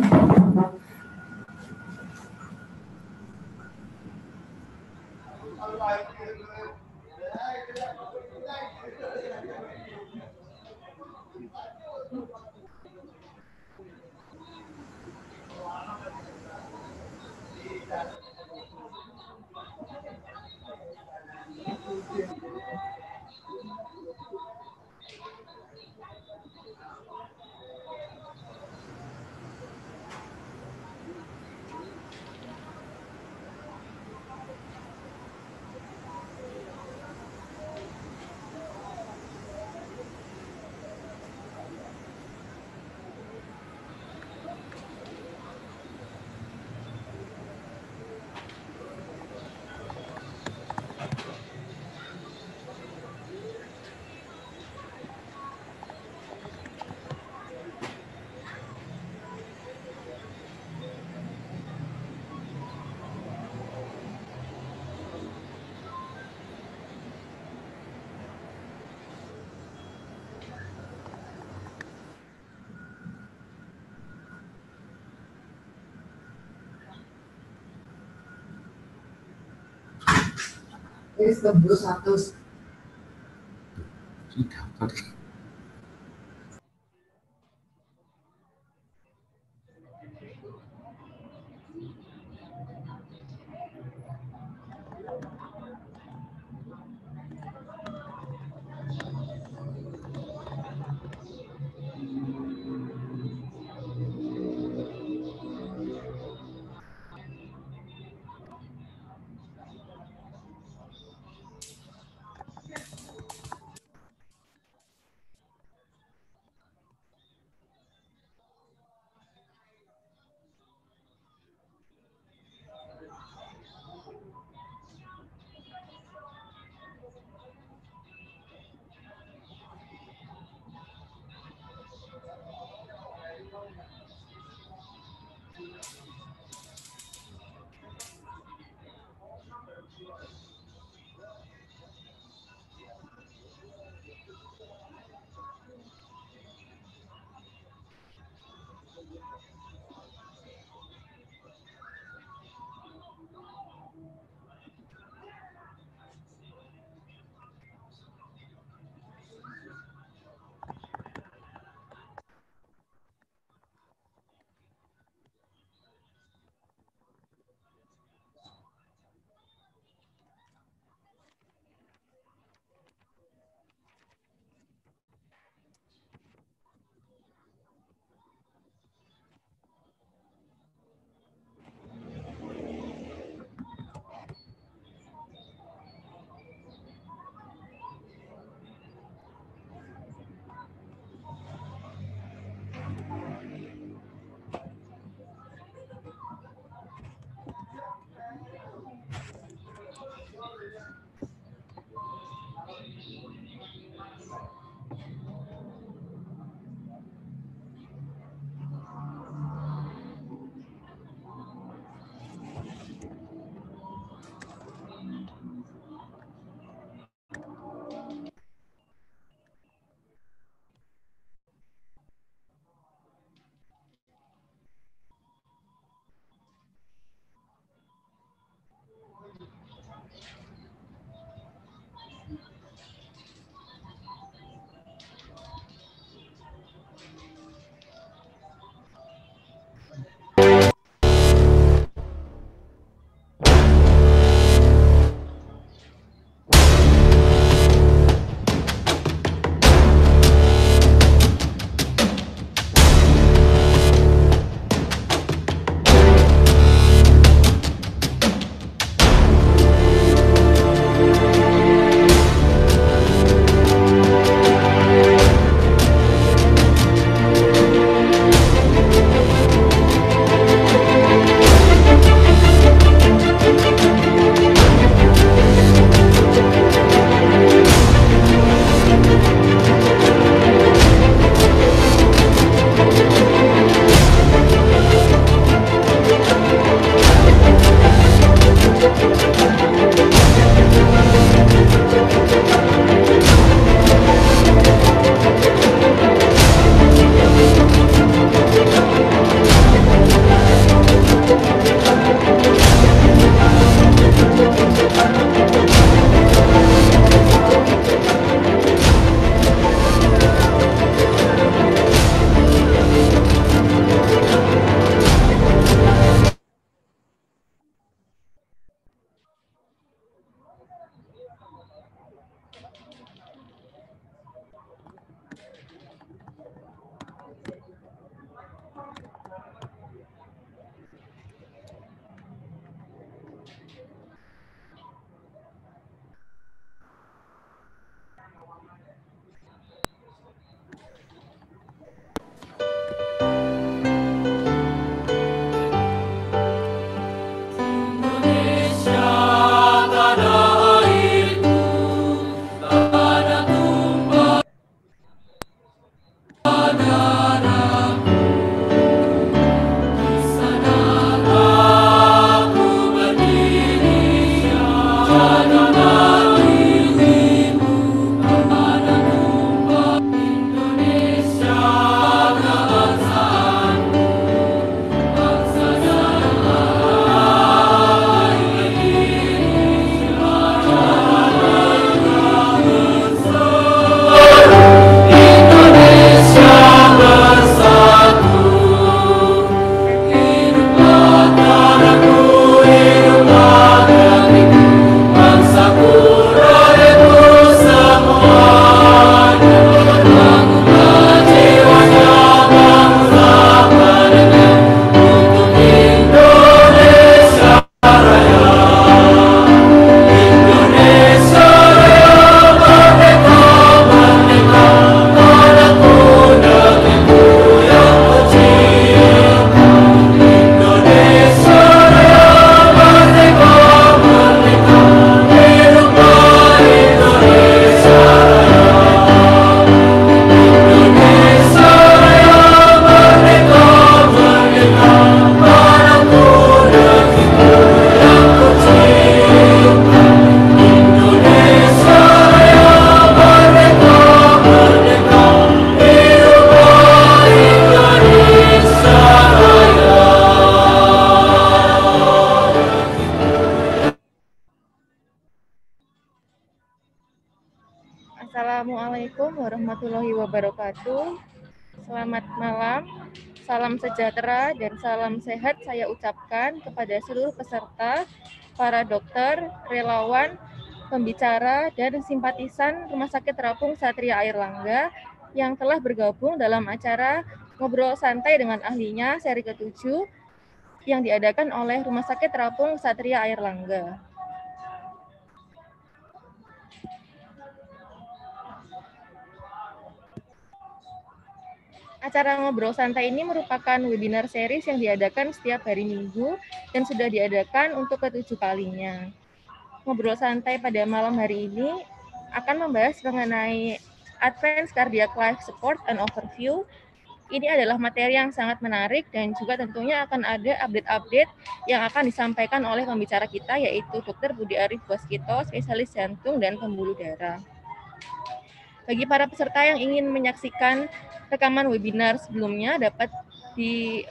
Thank you. Kris ke 100. Sudah, sejahtera dan salam sehat saya ucapkan kepada seluruh peserta, para dokter, relawan, pembicara, dan simpatisan Rumah Sakit Terapung Satria Air Langga yang telah bergabung dalam acara Ngobrol Santai dengan Ahlinya seri ke-7 yang diadakan oleh Rumah Sakit Terapung Satria Air Langga. Acara Ngobrol Santai ini merupakan webinar series yang diadakan setiap hari Minggu dan sudah diadakan untuk ketujuh kalinya. Ngobrol Santai pada malam hari ini akan membahas mengenai Advanced Cardiac Life Support and Overview. Ini adalah materi yang sangat menarik dan juga tentunya akan ada update-update yang akan disampaikan oleh pembicara kita yaitu Dr. Budi Arif Waskito, spesialis jantung dan pembuluh darah. Bagi para peserta yang ingin menyaksikan rekaman webinar sebelumnya dapat di,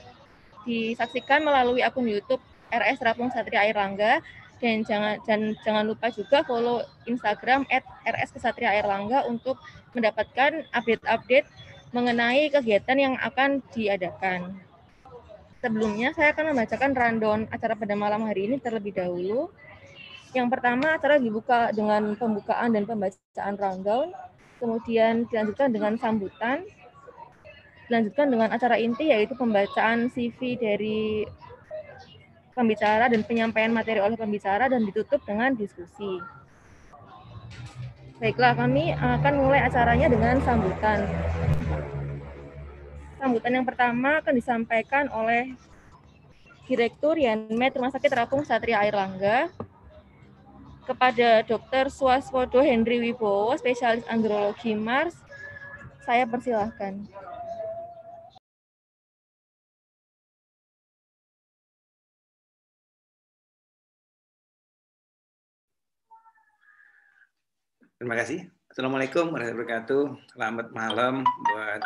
disaksikan melalui akun YouTube RS Rapung Satria Airlangga dan jangan dan jangan lupa juga follow Instagram @rs_kesatria_airlangga untuk mendapatkan update-update mengenai kegiatan yang akan diadakan. Sebelumnya saya akan membacakan rundown acara pada malam hari ini terlebih dahulu. Yang pertama acara dibuka dengan pembukaan dan pembacaan rundown, kemudian dilanjutkan dengan sambutan, dilanjutkan dengan acara inti yaitu pembacaan CV dari pembicara dan penyampaian materi oleh pembicara dan ditutup dengan diskusi. Baiklah, kami akan mulai acaranya dengan sambutan. Sambutan yang pertama akan disampaikan oleh Direktur Yanmed Rumah Sakit Terapung Satria air langga kepada Dr. Swaswodo Henry Wibowo, spesialis andrologi Mars. Saya persilahkan. Terima kasih. Assalamualaikum warahmatullahi wabarakatuh. Selamat malam buat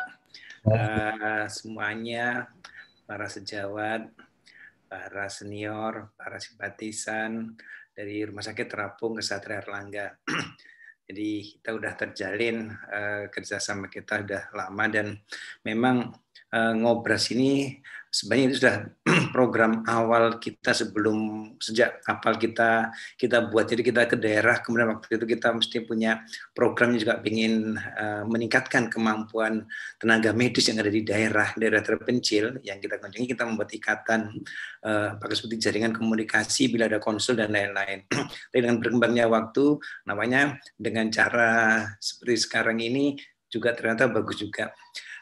uh, semuanya, para sejawat, para senior, para simpatisan dari Rumah Sakit Terapung Kesatria Erlangga. Jadi kita sudah terjalin uh, kerjasama kita sudah lama dan memang uh, ngobras ini sebenarnya itu sudah program awal kita sebelum sejak kapal kita kita buat jadi kita ke daerah kemudian waktu itu kita mesti punya programnya juga ingin uh, eh, meningkatkan kemampuan tenaga medis yang ada di daerah daerah terpencil yang kita kunjungi kita membuat ikatan uh, pakai seperti jaringan komunikasi bila ada konsul dan lain-lain. dengan berkembangnya waktu namanya dengan cara seperti sekarang ini juga ternyata bagus juga.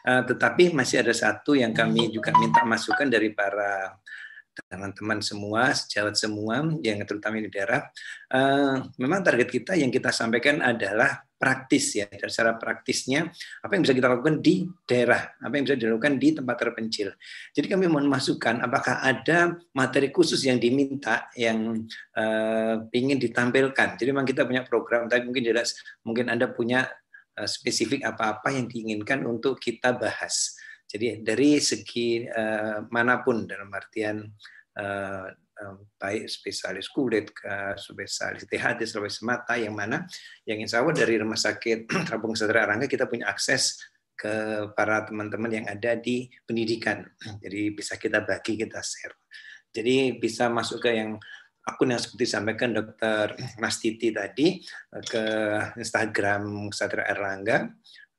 Eh, tetapi masih ada satu yang kami juga minta masukan dari para teman-teman semua, sejawat semua, yang terutama di daerah, eh, memang target kita yang kita sampaikan adalah praktis ya, dari secara praktisnya apa yang bisa kita lakukan di daerah, apa yang bisa dilakukan di tempat terpencil. Jadi kami mau masukan apakah ada materi khusus yang diminta yang uh, ingin ditampilkan. Jadi memang kita punya program, tapi mungkin jelas mungkin Anda punya Eh, spesifik apa-apa yang diinginkan untuk kita bahas. Jadi dari segi uh, manapun dalam artian uh, um, baik spesialis kulit, spesialis THT, spesialis mata yang mana yang insya Allah dari rumah sakit Terapung Sejahtera Rangga kita punya akses ke para teman-teman yang ada di pendidikan. Jadi bisa kita bagi, kita share. Jadi bisa masuk ke yang akun yang seperti disampaikan Dr. Nastiti tadi eh, ke Instagram Satria Erlangga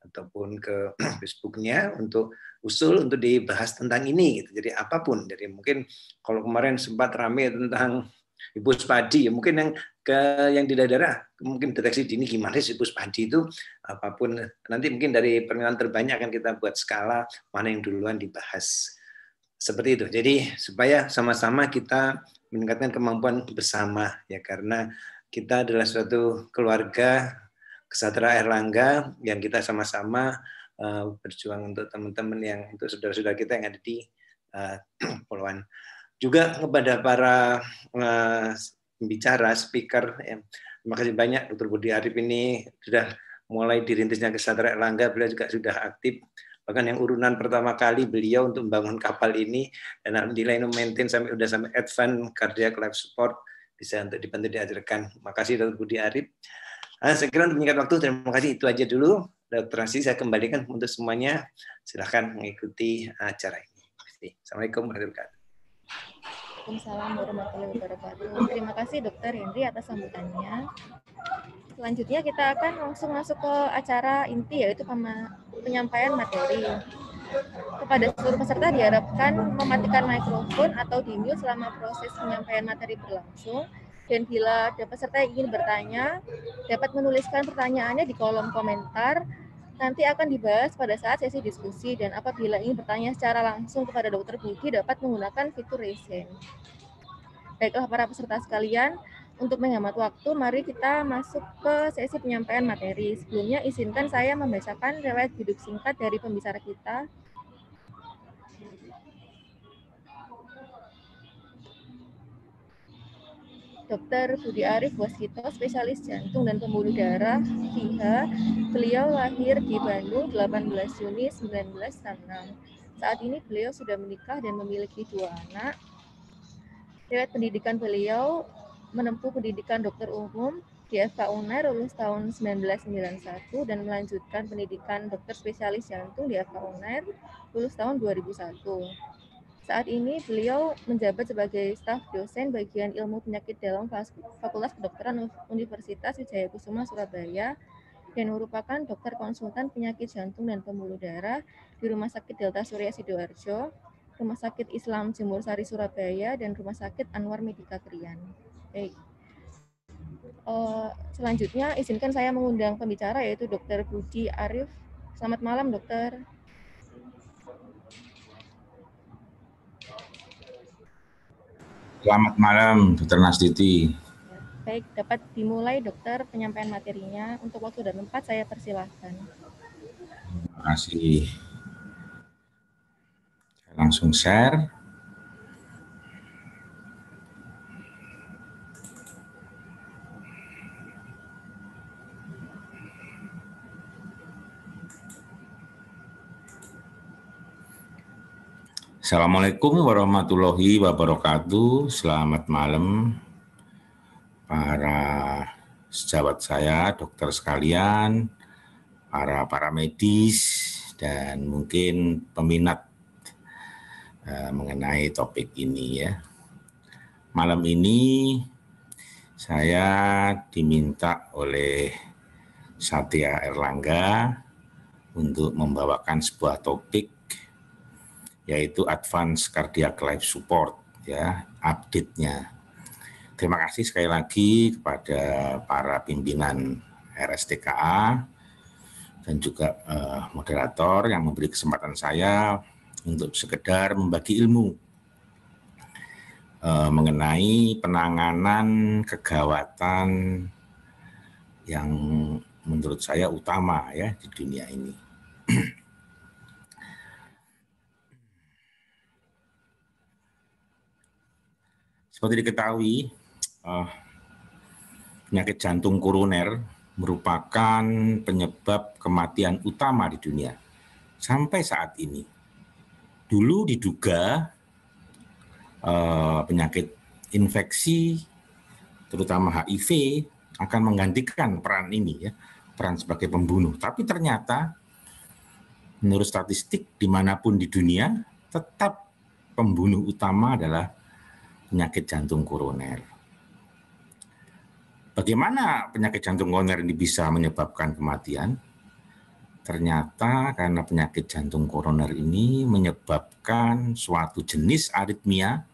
ataupun ke Facebooknya untuk usul untuk dibahas tentang ini gitu. Jadi apapun. Jadi mungkin kalau kemarin sempat rame tentang Ibu Spadi ya mungkin yang ke yang di daerah mungkin deteksi dini gimana sih Ibu Spadi itu apapun nanti mungkin dari permintaan terbanyak akan kita buat skala mana yang duluan dibahas seperti itu. Jadi supaya sama-sama kita meningkatkan kemampuan bersama ya karena kita adalah suatu keluarga kesatria Erlangga yang kita sama-sama uh, berjuang untuk teman-teman yang untuk saudara-saudara kita yang ada di uh, eh, Poluan. Juga kepada para uh, pembicara, speaker, ya, terima kasih banyak Dr. Budi Arif ini sudah mulai dirintisnya kesatria Erlangga, beliau juga sudah aktif bahkan yang urunan pertama kali beliau untuk membangun kapal ini dan alhamdulillah ini maintain sampai udah sampai advance cardiac life support bisa untuk dibantu diajarkan. Makasih Dr. Budi Arif. Nah, saya kira untuk waktu terima kasih itu aja dulu. Dr. Rasi saya kembalikan untuk semuanya silahkan mengikuti acara ini. Assalamualaikum warahmatullahi wabarakatuh. Assalamualaikum warahmatullahi wabarakatuh. Terima kasih Dokter Hendri atas sambutannya selanjutnya kita akan langsung masuk ke acara inti yaitu penyampaian materi. Kepada seluruh peserta diharapkan mematikan mikrofon atau di mute selama proses penyampaian materi berlangsung dan bila ada peserta yang ingin bertanya dapat menuliskan pertanyaannya di kolom komentar nanti akan dibahas pada saat sesi diskusi dan apabila ingin bertanya secara langsung kepada Dokter Budi dapat menggunakan fitur raise Baiklah para peserta sekalian, untuk menghemat waktu, mari kita masuk ke sesi penyampaian materi. Sebelumnya, izinkan saya membacakan riwayat hidup singkat dari pembicara kita. Dr. Budi Arif Waskito, spesialis jantung dan pembuluh darah FIHA. Beliau lahir di Bandung 18 Juni 1966. Saat ini beliau sudah menikah dan memiliki dua anak. Riwayat pendidikan beliau menempuh pendidikan dokter umum di FK UNER lulus tahun 1991 dan melanjutkan pendidikan dokter spesialis jantung di FK UNER lulus tahun 2001. Saat ini beliau menjabat sebagai staf dosen bagian ilmu penyakit dalam Fakultas Kedokteran Universitas Wijaya Kusuma Surabaya dan merupakan dokter konsultan penyakit jantung dan pembuluh darah di Rumah Sakit Delta Surya Sidoarjo, Rumah Sakit Islam Jemur Sari Surabaya, dan Rumah Sakit Anwar Medika Krian. Baik. Uh, selanjutnya izinkan saya mengundang pembicara yaitu Dr. Budi Arif. Selamat malam, Dokter. Selamat malam, Dokter Nasditi. Baik, dapat dimulai dokter penyampaian materinya. Untuk waktu dan tempat saya persilahkan. Terima kasih. Saya Langsung share. Assalamualaikum warahmatullahi wabarakatuh. Selamat malam para sejawat saya, dokter sekalian, para para medis dan mungkin peminat eh, mengenai topik ini ya. Malam ini saya diminta oleh Satya Erlangga untuk membawakan sebuah topik yaitu Advanced Cardiac Life Support ya update-nya. Terima kasih sekali lagi kepada para pimpinan RSTKA dan juga uh, moderator yang memberi kesempatan saya untuk sekedar membagi ilmu uh, mengenai penanganan kegawatan yang menurut saya utama ya di dunia ini. Seperti diketahui, uh, penyakit jantung koroner merupakan penyebab kematian utama di dunia sampai saat ini. Dulu diduga uh, penyakit infeksi, terutama HIV, akan menggantikan peran ini ya, peran sebagai pembunuh. Tapi ternyata menurut statistik dimanapun di dunia tetap pembunuh utama adalah penyakit jantung koroner. Bagaimana penyakit jantung koroner ini bisa menyebabkan kematian? Ternyata karena penyakit jantung koroner ini menyebabkan suatu jenis aritmia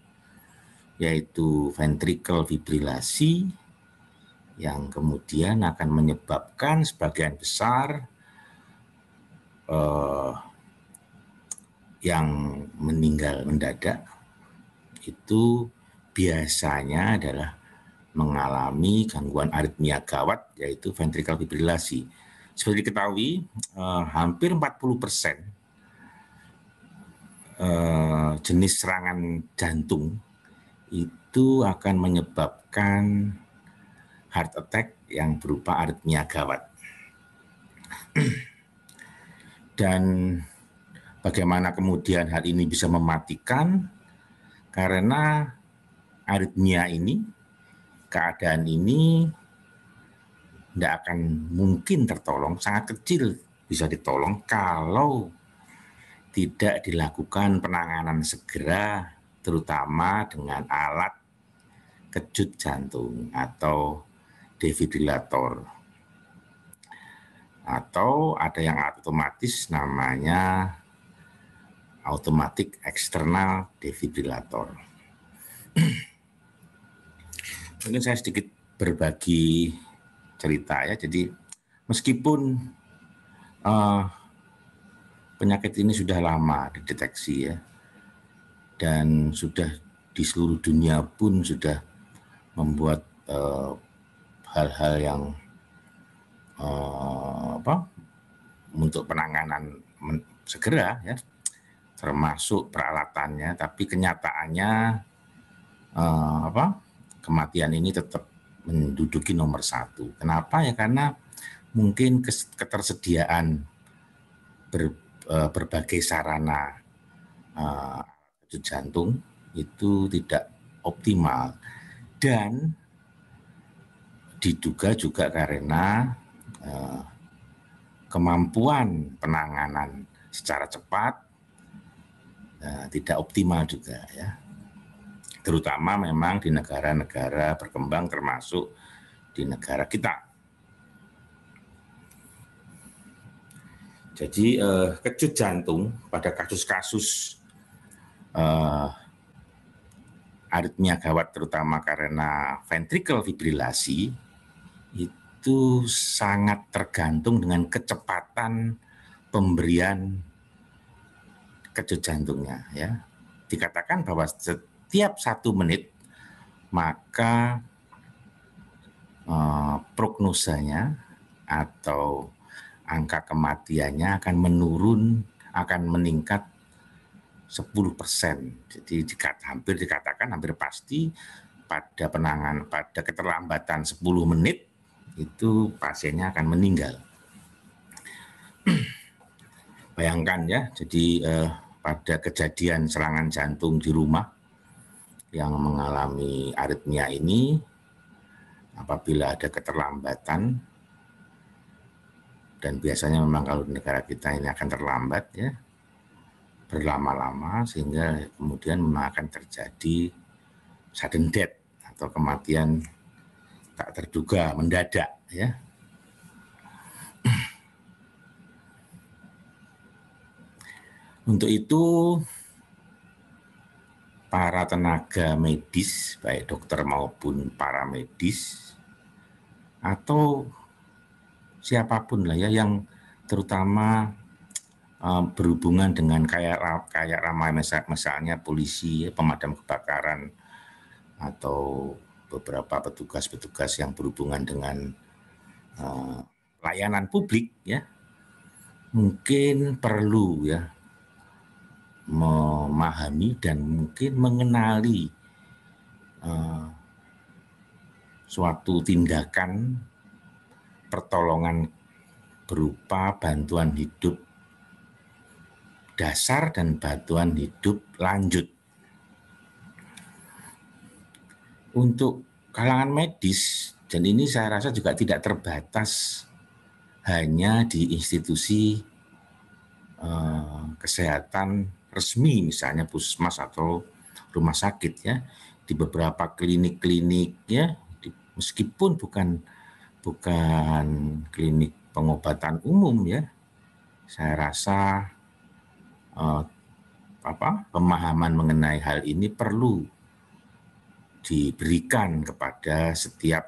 yaitu ventricle fibrilasi yang kemudian akan menyebabkan sebagian besar eh, yang meninggal mendadak itu biasanya adalah mengalami gangguan aritmia gawat yaitu ventrikal fibrilasi. Seperti diketahui, eh, hampir 40 persen eh, jenis serangan jantung itu akan menyebabkan heart attack yang berupa aritmia gawat. Dan bagaimana kemudian hal ini bisa mematikan? Karena aritmia ini, keadaan ini tidak akan mungkin tertolong, sangat kecil bisa ditolong kalau tidak dilakukan penanganan segera, terutama dengan alat kejut jantung atau defibrilator. Atau ada yang otomatis namanya automatic external defibrillator. ini saya sedikit berbagi cerita ya. Jadi meskipun uh, penyakit ini sudah lama dideteksi ya dan sudah di seluruh dunia pun sudah membuat eh, hal-hal uh, yang uh, apa untuk penanganan segera ya termasuk peralatannya tapi kenyataannya uh, apa kematian ini tetap menduduki nomor satu. Kenapa ya? Karena mungkin ketersediaan ber, e, berbagai sarana uh, jantung itu tidak optimal dan diduga juga karena uh, kemampuan penanganan secara cepat uh, tidak optimal juga ya terutama memang di negara-negara berkembang termasuk di negara kita. Jadi eh, kejut jantung pada kasus-kasus eh, aritmia gawat terutama karena ventricle fibrilasi itu sangat tergantung dengan kecepatan pemberian kejut jantungnya ya. Dikatakan bahwa setiap satu menit, maka eh, prognosanya atau angka kematiannya akan menurun, akan meningkat 10 persen. Jadi dikat, hampir dikatakan hampir pasti pada penanganan, pada keterlambatan 10 menit itu pasiennya akan meninggal. Bayangkan ya, jadi eh, pada kejadian serangan jantung di rumah yang mengalami aritmia ini apabila ada keterlambatan dan biasanya memang kalau negara kita ini akan terlambat ya berlama-lama sehingga kemudian memang akan terjadi sudden death atau kematian tak terduga mendadak ya untuk itu para tenaga medis, baik dokter maupun para medis, atau siapapun lah ya yang terutama eh, berhubungan dengan kayak kayak ramai misalnya polisi, pemadam kebakaran atau beberapa petugas-petugas yang berhubungan dengan uh, layanan publik ya mungkin perlu ya memahami dan mungkin mengenali uh, suatu tindakan pertolongan berupa bantuan hidup dasar dan bantuan hidup lanjut. Untuk kalangan medis, dan ini saya rasa juga tidak terbatas hanya di institusi eh, kesehatan resmi misalnya puskesmas atau rumah sakit ya di beberapa klinik-klinik ya di, meskipun bukan bukan klinik pengobatan umum ya saya rasa eh, apa pemahaman mengenai hal ini perlu diberikan kepada setiap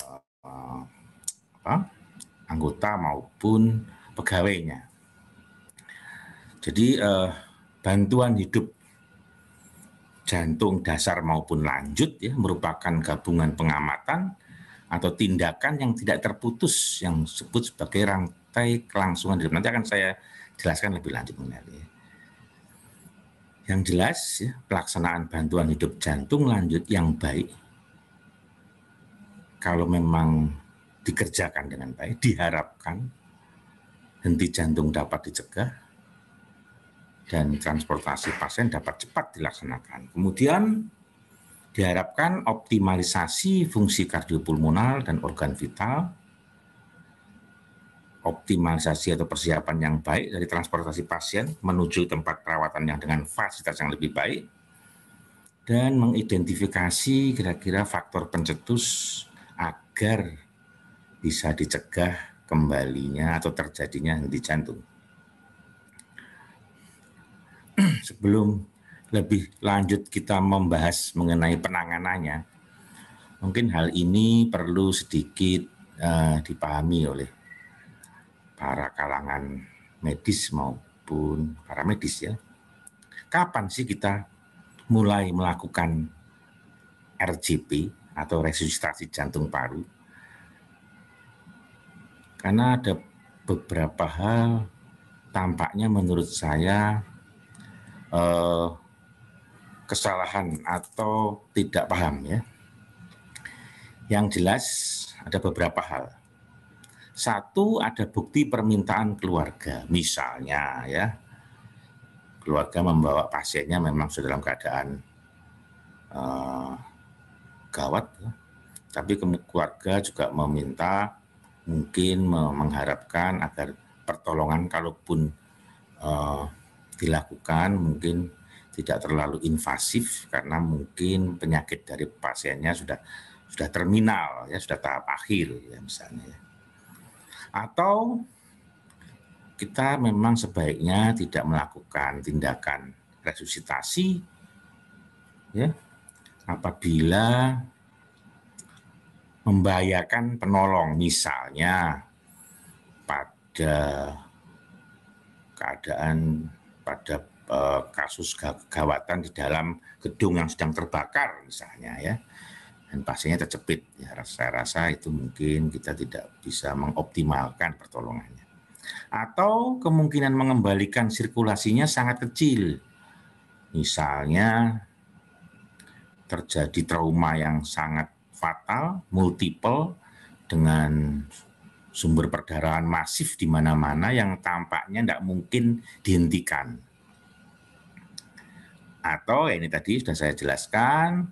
eh, apa, anggota maupun pegawainya jadi eh, bantuan hidup jantung dasar maupun lanjut ya merupakan gabungan pengamatan atau tindakan yang tidak terputus yang disebut sebagai rantai kelangsungan hidup. Nanti akan saya jelaskan lebih lanjut mengenai Yang jelas ya, pelaksanaan bantuan hidup jantung lanjut yang baik kalau memang dikerjakan dengan baik diharapkan henti jantung dapat dicegah dan transportasi pasien dapat cepat dilaksanakan. Kemudian diharapkan optimalisasi fungsi kardiopulmonal dan organ vital, optimalisasi atau persiapan yang baik dari transportasi pasien menuju tempat perawatan yang dengan fasilitas yang lebih baik, dan mengidentifikasi kira-kira faktor pencetus agar bisa dicegah kembalinya atau terjadinya henti jantung sebelum lebih lanjut kita membahas mengenai penanganannya, mungkin hal ini perlu sedikit uh, dipahami oleh para kalangan medis maupun para medis ya. Kapan sih kita mulai melakukan RGP atau resusitasi jantung paru? Karena ada beberapa hal tampaknya menurut saya eh, kesalahan atau tidak paham ya. Yang jelas ada beberapa hal. Satu ada bukti permintaan keluarga, misalnya ya keluarga membawa pasiennya memang sudah dalam keadaan eh, gawat, ya. tapi keluarga juga meminta mungkin mengharapkan agar pertolongan kalaupun eh, dilakukan mungkin tidak terlalu invasif karena mungkin penyakit dari pasiennya sudah sudah terminal ya sudah tahap akhir ya misalnya ya. atau kita memang sebaiknya tidak melakukan tindakan resusitasi ya apabila membahayakan penolong misalnya pada keadaan pada eh, kasus kegawatan di dalam gedung yang sedang terbakar misalnya ya dan pastinya terjepit ya saya rasa itu mungkin kita tidak bisa mengoptimalkan pertolongannya atau kemungkinan mengembalikan sirkulasinya sangat kecil misalnya terjadi trauma yang sangat fatal multiple dengan sumber perdarahan masif di mana-mana yang tampaknya tidak mungkin dihentikan. Atau ya ini tadi sudah saya jelaskan,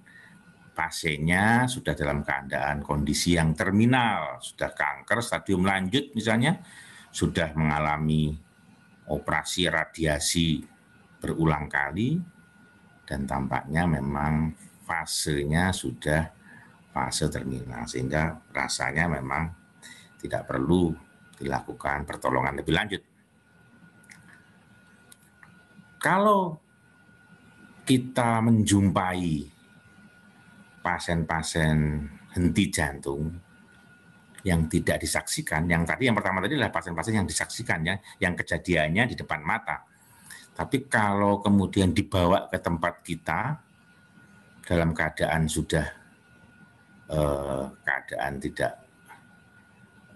pasiennya sudah dalam keadaan kondisi yang terminal, sudah kanker stadium lanjut misalnya, sudah mengalami operasi radiasi berulang kali dan tampaknya memang fasenya sudah fase terminal sehingga rasanya memang tidak perlu dilakukan pertolongan lebih lanjut. Kalau kita menjumpai pasien-pasien henti jantung yang tidak disaksikan, yang tadi yang pertama tadi adalah pasien-pasien yang disaksikan ya, yang kejadiannya di depan mata. Tapi kalau kemudian dibawa ke tempat kita dalam keadaan sudah eh, keadaan tidak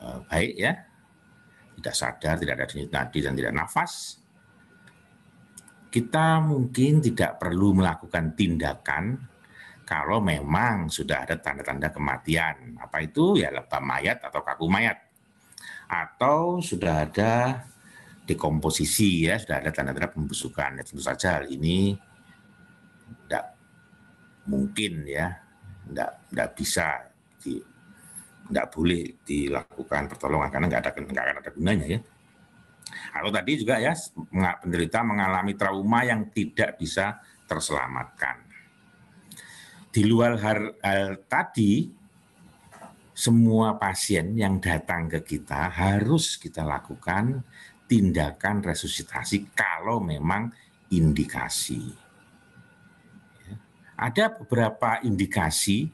Eh, baik ya, tidak sadar, tidak ada denyut nadi dan tidak nafas, kita mungkin tidak perlu melakukan tindakan kalau memang sudah ada tanda-tanda kematian. Apa itu? Ya lebam mayat atau kaku mayat. Atau sudah ada dekomposisi ya, sudah ada tanda-tanda pembusukan. Ya, tentu saja hal ini tidak mungkin ya, tidak, tidak bisa tidak boleh dilakukan pertolongan karena nggak ada nggak akan ada gunanya ya. Atau tadi juga ya penderita mengalami trauma yang tidak bisa terselamatkan. Di luar hal, hal eh, tadi semua pasien yang datang ke kita harus kita lakukan tindakan resusitasi kalau memang indikasi. Ya, ada beberapa indikasi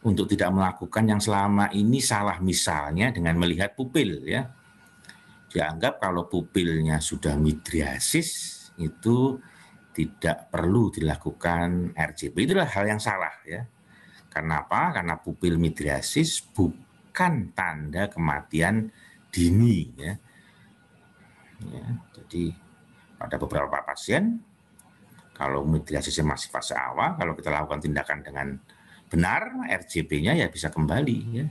untuk tidak melakukan yang selama ini salah misalnya dengan melihat pupil ya. Dianggap kalau pupilnya sudah midriasis itu tidak perlu dilakukan RCP. Itulah hal yang salah ya. Karena apa? Karena pupil midriasis bukan tanda kematian dini ya. ya jadi pada beberapa pasien kalau midriasisnya masih fase awal, kalau kita lakukan tindakan dengan benar RJP-nya ya bisa kembali. Ya.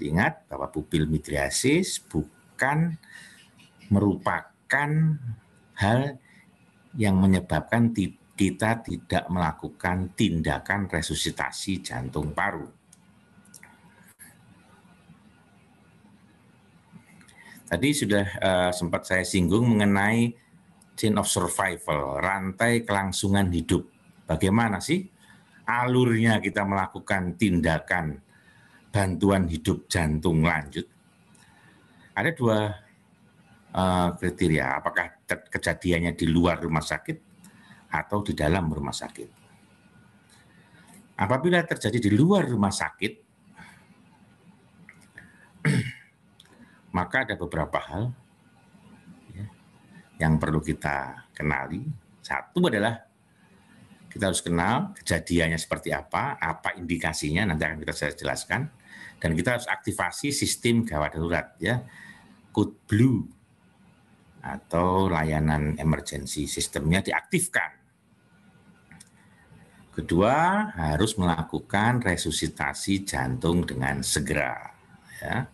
Ingat bahwa pupil midriasis bukan merupakan hal yang menyebabkan kita tidak melakukan tindakan resusitasi jantung paru. Tadi sudah uh, sempat saya singgung mengenai chain of survival, rantai kelangsungan hidup. Bagaimana sih alurnya kita melakukan tindakan bantuan hidup jantung lanjut, ada dua uh, kriteria, apakah kejadiannya di luar rumah sakit atau di dalam rumah sakit. Apabila terjadi di luar rumah sakit, maka ada beberapa hal ya, yang perlu kita kenali. Satu adalah kita harus kenal kejadiannya seperti apa, apa indikasinya nanti akan kita jelaskan dan kita harus aktivasi sistem gawat darurat ya. Code blue atau layanan emergency sistemnya diaktifkan. Kedua, harus melakukan resusitasi jantung dengan segera ya.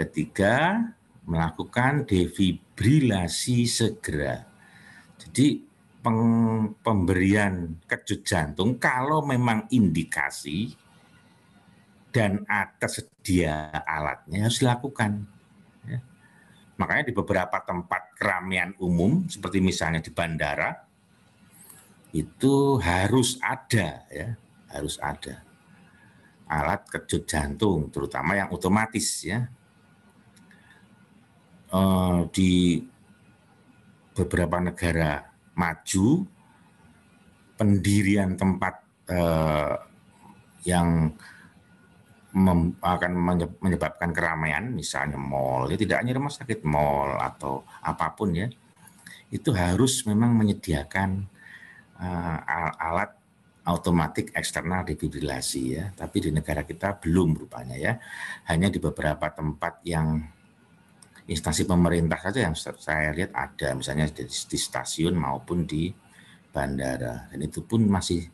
Ketiga, melakukan defibrilasi segera. Jadi pemberian kejut jantung kalau memang indikasi dan atas sedia alatnya harus dilakukan. Ya. Makanya di beberapa tempat keramaian umum seperti misalnya di bandara itu harus ada ya, harus ada alat kejut jantung terutama yang otomatis ya. uh, di beberapa negara maju, pendirian tempat eh, yang mem, akan menyebabkan keramaian, misalnya mall, ya tidak hanya rumah sakit, mall atau apapun ya, itu harus memang menyediakan eh, alat otomatis eksternal defibrilasi ya. Tapi di negara kita belum rupanya ya, hanya di beberapa tempat yang instansi pemerintah saja yang saya lihat ada misalnya di, di stasiun maupun di bandara dan itu pun masih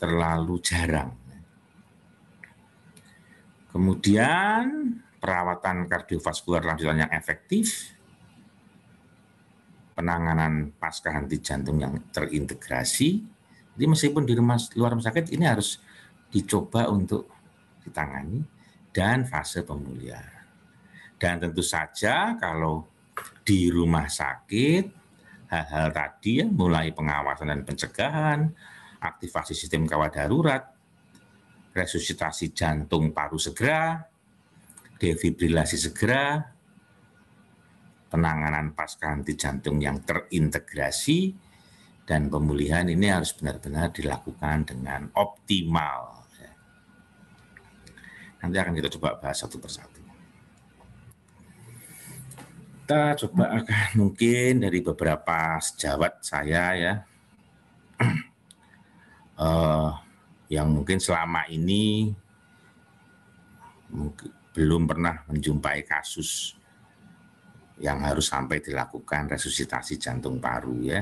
terlalu jarang. Kemudian perawatan kardiovaskular lanjutan yang efektif, penanganan pasca henti jantung yang terintegrasi. Jadi meskipun di rumah luar rumah sakit ini harus dicoba untuk ditangani dan fase pemulihan. Dan tentu saja kalau di rumah sakit hal-hal tadi ya mulai pengawasan dan pencegahan, aktivasi sistem kawat darurat, resusitasi jantung paru segera, defibrilasi segera, penanganan pasca anti jantung yang terintegrasi dan pemulihan ini harus benar-benar dilakukan dengan optimal. Nanti akan kita coba bahas satu persatu kita coba akan mungkin dari beberapa sejawat saya ya uh, yang mungkin selama ini mungkin, belum pernah menjumpai kasus yang harus sampai dilakukan resusitasi jantung paru ya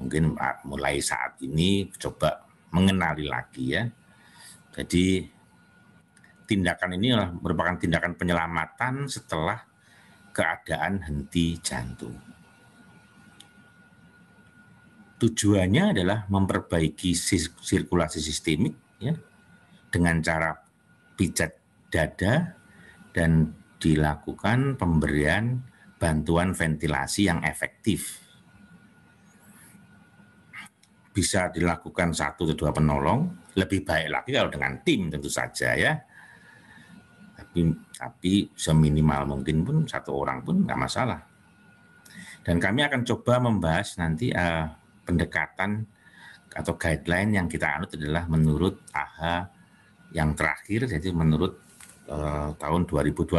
mungkin ah, mulai saat ini coba mengenali lagi ya jadi tindakan ini merupakan tindakan penyelamatan setelah keadaan henti jantung. Tujuannya adalah memperbaiki sirkulasi sistemik ya, dengan cara pijat dada dan dilakukan pemberian bantuan ventilasi yang efektif. Bisa dilakukan satu atau dua penolong, lebih baik lagi kalau dengan tim tentu saja ya. Tapi tapi seminimal mungkin pun satu orang pun nggak masalah. Dan kami akan coba membahas nanti uh, pendekatan atau guideline yang kita anut adalah menurut AHA yang terakhir, jadi menurut uh, tahun 2020.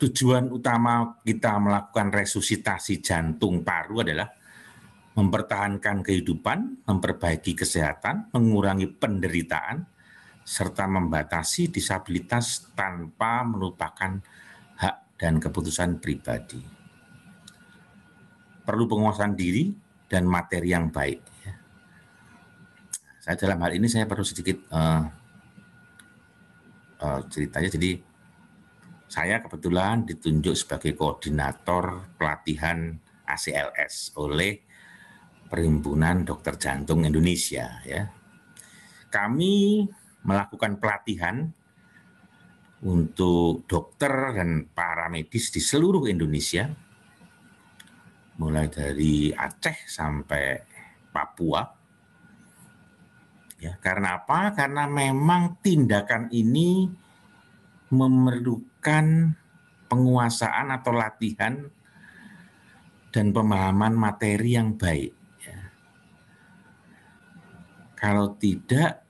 Tujuan utama kita melakukan resusitasi jantung paru adalah mempertahankan kehidupan, memperbaiki kesehatan, mengurangi penderitaan, serta membatasi disabilitas tanpa melupakan hak dan keputusan pribadi. Perlu penguasaan diri dan materi yang baik. Ya. Saya dalam hal ini saya perlu sedikit uh, uh, ceritanya. Jadi saya kebetulan ditunjuk sebagai koordinator pelatihan ACLS oleh Perhimpunan Dokter Jantung Indonesia. Ya, kami melakukan pelatihan untuk dokter dan para medis di seluruh Indonesia, mulai dari Aceh sampai Papua. Ya, karena apa? Karena memang tindakan ini memerlukan penguasaan atau latihan dan pemahaman materi yang baik. Ya. Kalau tidak,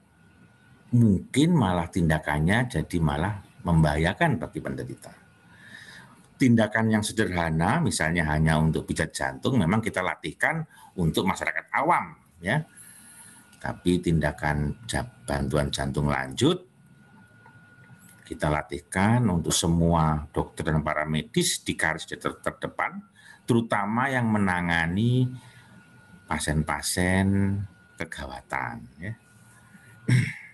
mungkin malah tindakannya jadi malah membahayakan bagi penderita. Tindakan yang sederhana misalnya hanya untuk pijat jantung memang kita latihkan untuk masyarakat awam ya. Tapi tindakan bantuan jantung lanjut kita latihkan untuk semua dokter dan para medis di garis ter terdepan terutama yang menangani pasien-pasien kegawatan ya.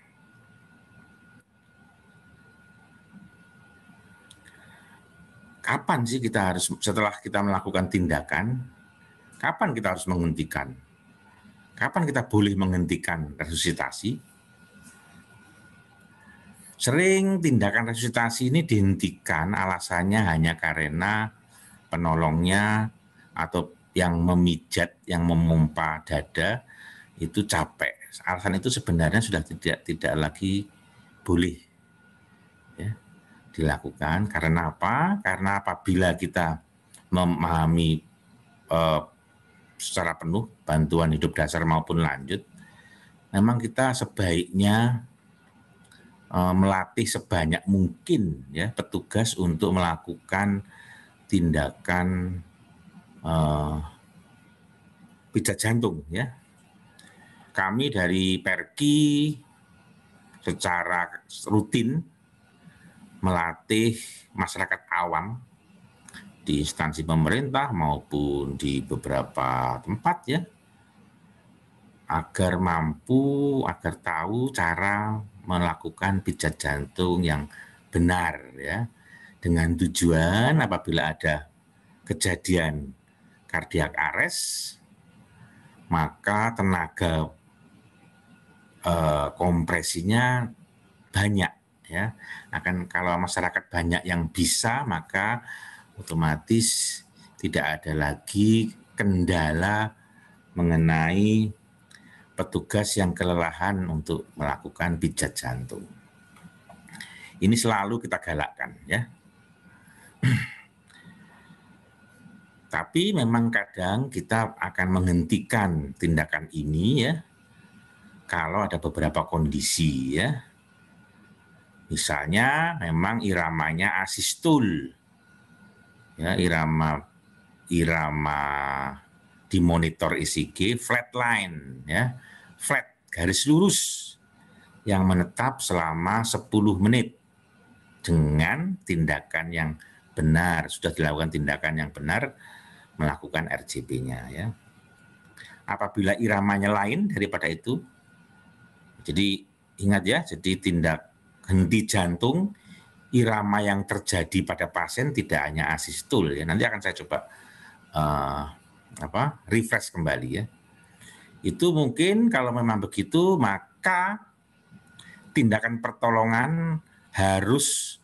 kapan sih kita harus setelah kita melakukan tindakan, kapan kita harus menghentikan? Kapan kita boleh menghentikan resusitasi? Sering tindakan resusitasi ini dihentikan alasannya hanya karena penolongnya atau yang memijat, yang memompa dada itu capek. Alasan itu sebenarnya sudah tidak tidak lagi boleh dilakukan. Karena apa? Karena apabila kita memahami uh, secara penuh bantuan hidup dasar maupun lanjut, memang kita sebaiknya uh, melatih sebanyak mungkin ya petugas untuk melakukan tindakan eh, pijat jantung ya. Kami dari Perki secara rutin melatih masyarakat awam di instansi pemerintah maupun di beberapa tempat ya agar mampu agar tahu cara melakukan pijat jantung yang benar ya dengan tujuan apabila ada kejadian kardiak arrest maka tenaga eh, kompresinya banyak ya akan kalau masyarakat banyak yang bisa maka otomatis tidak ada lagi kendala mengenai petugas yang kelelahan untuk melakukan pijat jantung. Ini selalu kita galakkan ya. Tapi memang kadang kita akan menghentikan tindakan ini ya kalau ada beberapa kondisi ya Misalnya memang iramanya asistul. Ya, irama irama di monitor ECG flatline ya. Flat garis lurus yang menetap selama 10 menit dengan tindakan yang benar, sudah dilakukan tindakan yang benar melakukan RJP-nya ya. Apabila iramanya lain daripada itu. Jadi ingat ya, jadi tindak henti jantung, irama yang terjadi pada pasien tidak hanya asistul ya. Nanti akan saya coba uh, apa refresh kembali ya. Itu mungkin kalau memang begitu maka tindakan pertolongan harus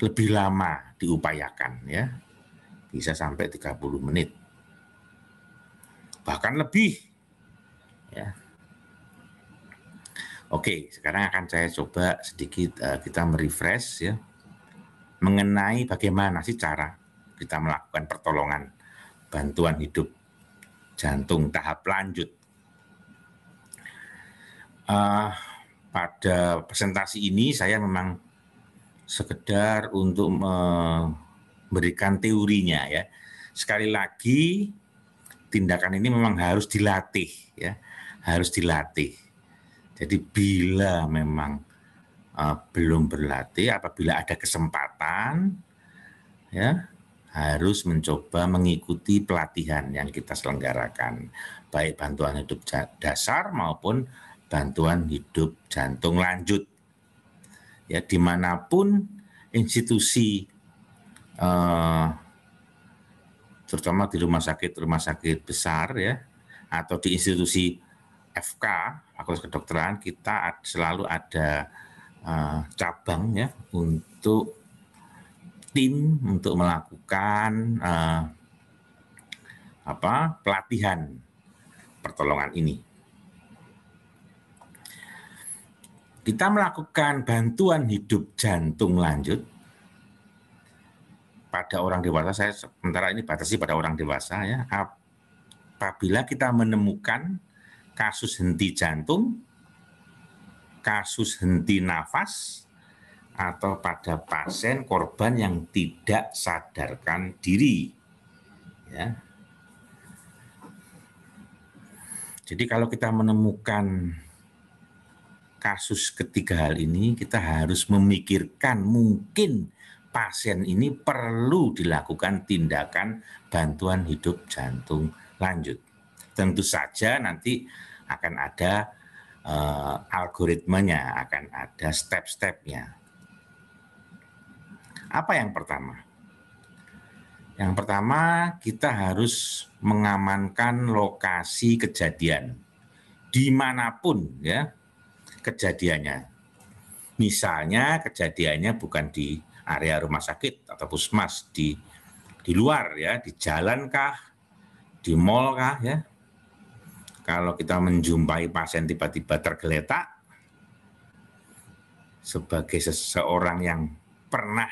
lebih lama diupayakan ya. Bisa sampai 30 menit. Bahkan lebih. Ya. Oke, sekarang akan saya coba sedikit uh, kita merefresh ya mengenai bagaimana sih cara kita melakukan pertolongan bantuan hidup jantung tahap lanjut. Uh, pada presentasi ini saya memang sekedar untuk memberikan teorinya ya. Sekali lagi tindakan ini memang harus dilatih ya, harus dilatih jadi bila memang uh, belum berlatih, apabila ada kesempatan, ya harus mencoba mengikuti pelatihan yang kita selenggarakan, baik bantuan hidup dasar maupun bantuan hidup jantung lanjut. Ya, dimanapun institusi, uh, terutama di rumah sakit, rumah sakit besar ya, atau di institusi FK fakultas kedokteran kita selalu ada uh, eh, cabang ya untuk tim untuk melakukan uh, apa pelatihan pertolongan ini. Kita melakukan bantuan hidup jantung lanjut pada orang dewasa. Saya sementara ini batasi pada orang dewasa ya. Apabila kita menemukan kasus henti jantung, kasus henti nafas, atau pada pasien korban yang tidak sadarkan diri. Ya. Jadi kalau kita menemukan kasus ketiga hal ini, kita harus memikirkan mungkin pasien ini perlu dilakukan tindakan bantuan hidup jantung lanjut. Tentu saja nanti akan ada uh, eh, algoritmanya, akan ada step-stepnya. Apa yang pertama? Yang pertama, kita harus mengamankan lokasi kejadian dimanapun ya kejadiannya. Misalnya kejadiannya bukan di area rumah sakit atau puskesmas di di luar ya, di jalan kah, di mall kah ya, kalau kita menjumpai pasien tiba-tiba tergeletak sebagai seseorang yang pernah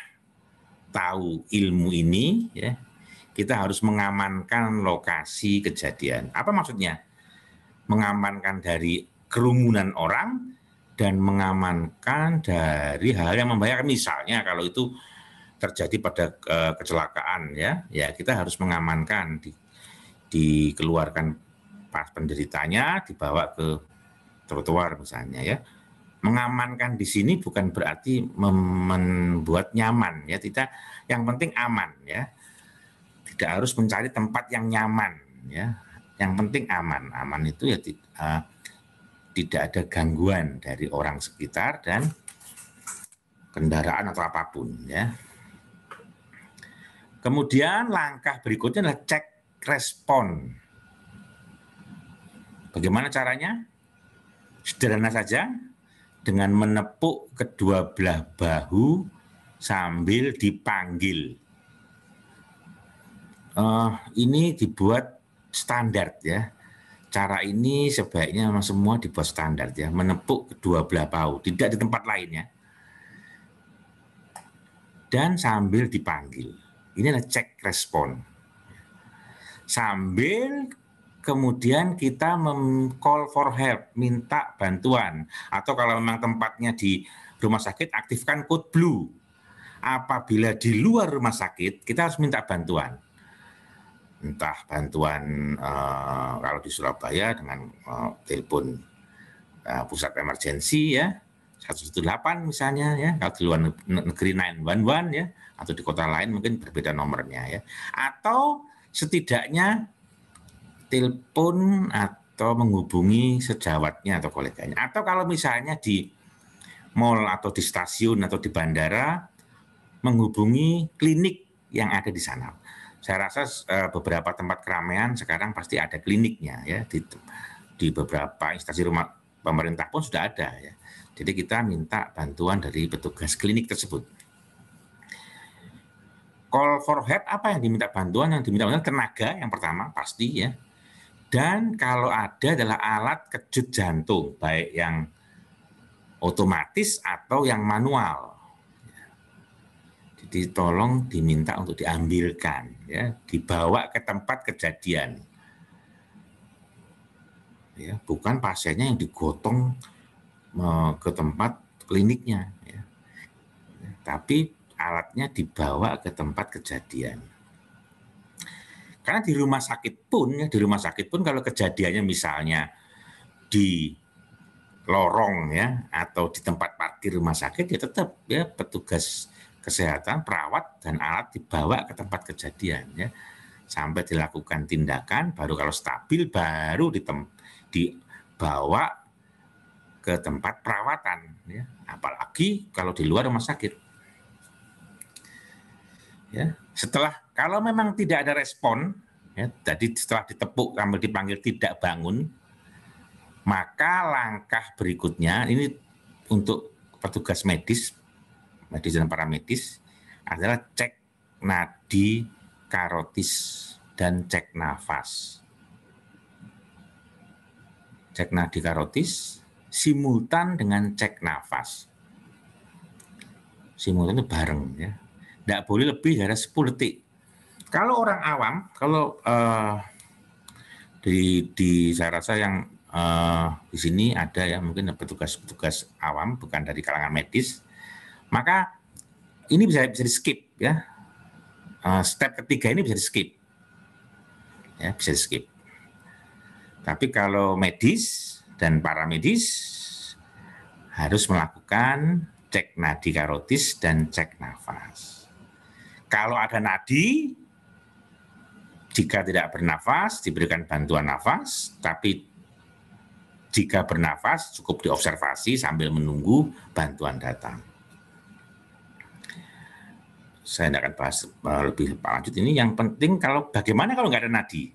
tahu ilmu ini ya kita harus mengamankan lokasi kejadian. Apa maksudnya? Mengamankan dari kerumunan orang dan mengamankan dari hal yang membahayakan. Misalnya kalau itu terjadi pada eh, kecelakaan ya, ya kita harus mengamankan di dikeluarkan pas penderitanya dibawa ke trotoar misalnya ya. Mengamankan di sini bukan berarti membuat nyaman ya, tidak. Yang penting aman ya. Tidak harus mencari tempat yang nyaman ya. Yang penting aman. Aman itu ya tidak, eh, tidak ada gangguan dari orang sekitar dan kendaraan atau apapun ya. Kemudian langkah berikutnya adalah cek respon Bagaimana caranya? Sederhana saja, dengan menepuk kedua belah bahu sambil dipanggil. Uh, ini dibuat standar ya. Cara ini sebaiknya memang semua dibuat standar ya, menepuk kedua belah bahu, tidak di tempat lain ya. Dan sambil dipanggil. Ini adalah cek respon. Sambil kemudian kita call for help, minta bantuan. Atau kalau memang tempatnya di rumah sakit, aktifkan code blue. Apabila di luar rumah sakit, kita harus minta bantuan. Entah bantuan uh, kalau di Surabaya dengan uh, telepon uh, pusat emergensi ya, 118 misalnya ya, kalau di luar negeri 911 ya, atau di kota lain mungkin berbeda nomornya ya. Atau setidaknya telepon atau menghubungi sejawatnya atau koleganya. Atau kalau misalnya di mall atau di stasiun atau di bandara, menghubungi klinik yang ada di sana. Saya rasa eh, beberapa tempat keramaian sekarang pasti ada kliniknya ya di, di beberapa instansi rumah pemerintah pun sudah ada ya. Jadi kita minta bantuan dari petugas klinik tersebut. Call for help apa yang diminta bantuan? Yang diminta bantuan tenaga yang pertama pasti ya. Dan kalau ada adalah alat kejut jantung, baik yang otomatis atau yang manual. Jadi tolong diminta untuk diambilkan, ya, dibawa ke tempat kejadian. Ya, bukan pasiennya yang digotong ke tempat kliniknya, ya. tapi alatnya dibawa ke tempat kejadian. Karena di rumah sakit pun, ya, di rumah sakit pun kalau kejadiannya misalnya di lorong ya atau di tempat parkir rumah sakit ya tetap ya petugas kesehatan, perawat dan alat dibawa ke tempat kejadian ya sampai dilakukan tindakan baru kalau stabil baru ditem, dibawa ke tempat perawatan ya apalagi kalau di luar rumah sakit ya setelah kalau memang tidak ada respon, ya, jadi setelah ditepuk sambil dipanggil tidak bangun, maka langkah berikutnya ini untuk petugas medis, medis dan paramedis adalah cek nadi karotis dan cek nafas. Cek nadi karotis simultan dengan cek nafas. Simultan itu bareng ya. Tidak boleh lebih dari 10 detik kalau orang awam, kalau uh, di di saya rasa yang uh, di sini ada ya mungkin petugas-petugas awam bukan dari kalangan medis, maka ini bisa bisa di skip ya. Uh, step ketiga ini bisa di skip, ya bisa di skip. Tapi kalau medis dan para medis harus melakukan cek nadi karotis dan cek nafas. Kalau ada nadi, jika tidak bernafas diberikan bantuan nafas, tapi jika bernafas cukup diobservasi sambil menunggu bantuan datang. Saya tidak akan bahas eh, lebih lanjut ini. Yang penting kalau bagaimana kalau nggak ada nadi,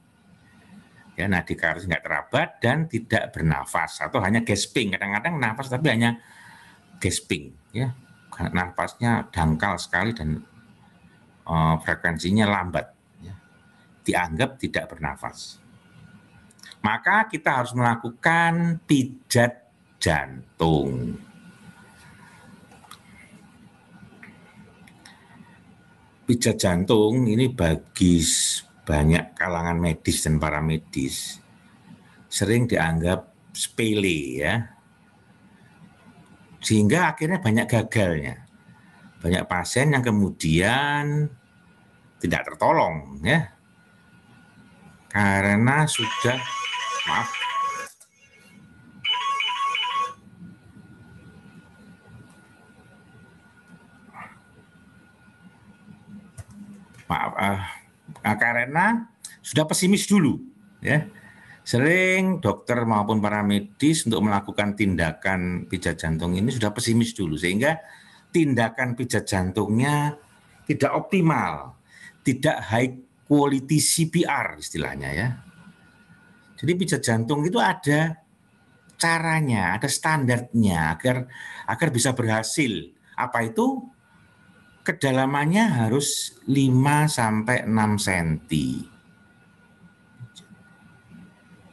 ya nadi harus nggak terabat dan tidak bernafas atau hanya gasping. Kadang-kadang nafas tapi hanya gasping, ya nafasnya dangkal sekali dan eh, frekuensinya lambat dianggap tidak bernafas. Maka kita harus melakukan pijat jantung. Pijat jantung ini bagi banyak kalangan medis dan para medis sering dianggap sepele ya. Sehingga akhirnya banyak gagalnya. Banyak pasien yang kemudian tidak tertolong ya karena sudah maaf maaf ah, uh, karena sudah pesimis dulu ya sering dokter maupun para medis untuk melakukan tindakan pijat jantung ini sudah pesimis dulu sehingga tindakan pijat jantungnya tidak optimal tidak high quality CPR istilahnya ya. Jadi pijat jantung itu ada caranya, ada standarnya agar agar bisa berhasil. Apa itu? Kedalamannya harus 5 sampai 6 cm.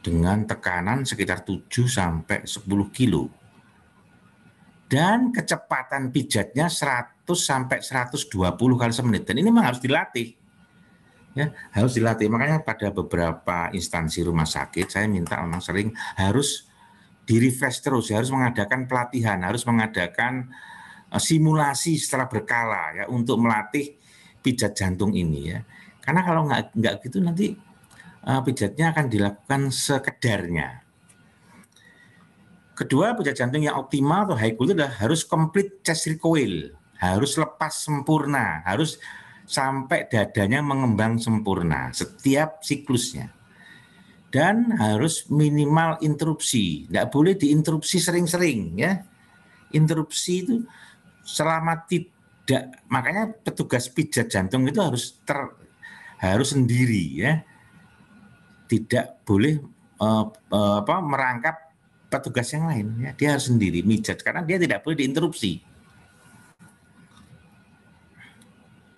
Dengan tekanan sekitar 7 sampai 10 kilo. Dan kecepatan pijatnya 100 sampai 120 kali semenit. Dan ini memang harus dilatih ya harus dilatih makanya pada beberapa instansi rumah sakit saya minta memang sering harus di refresh terus ya. harus mengadakan pelatihan harus mengadakan eh, simulasi setelah berkala ya untuk melatih pijat jantung ini ya karena kalau nggak nggak gitu nanti uh, pijatnya akan dilakukan sekedarnya kedua pijat jantung yang optimal atau high quality adalah harus complete chest recoil harus lepas sempurna harus sampai dadanya mengembang sempurna setiap siklusnya. Dan harus minimal interupsi, tidak boleh diinterupsi sering-sering ya. Interupsi itu selama tidak, makanya petugas pijat jantung itu harus ter, harus sendiri ya. Tidak boleh uh, uh, apa merangkap petugas yang lain ya. Dia harus sendiri mijat karena dia tidak boleh diinterupsi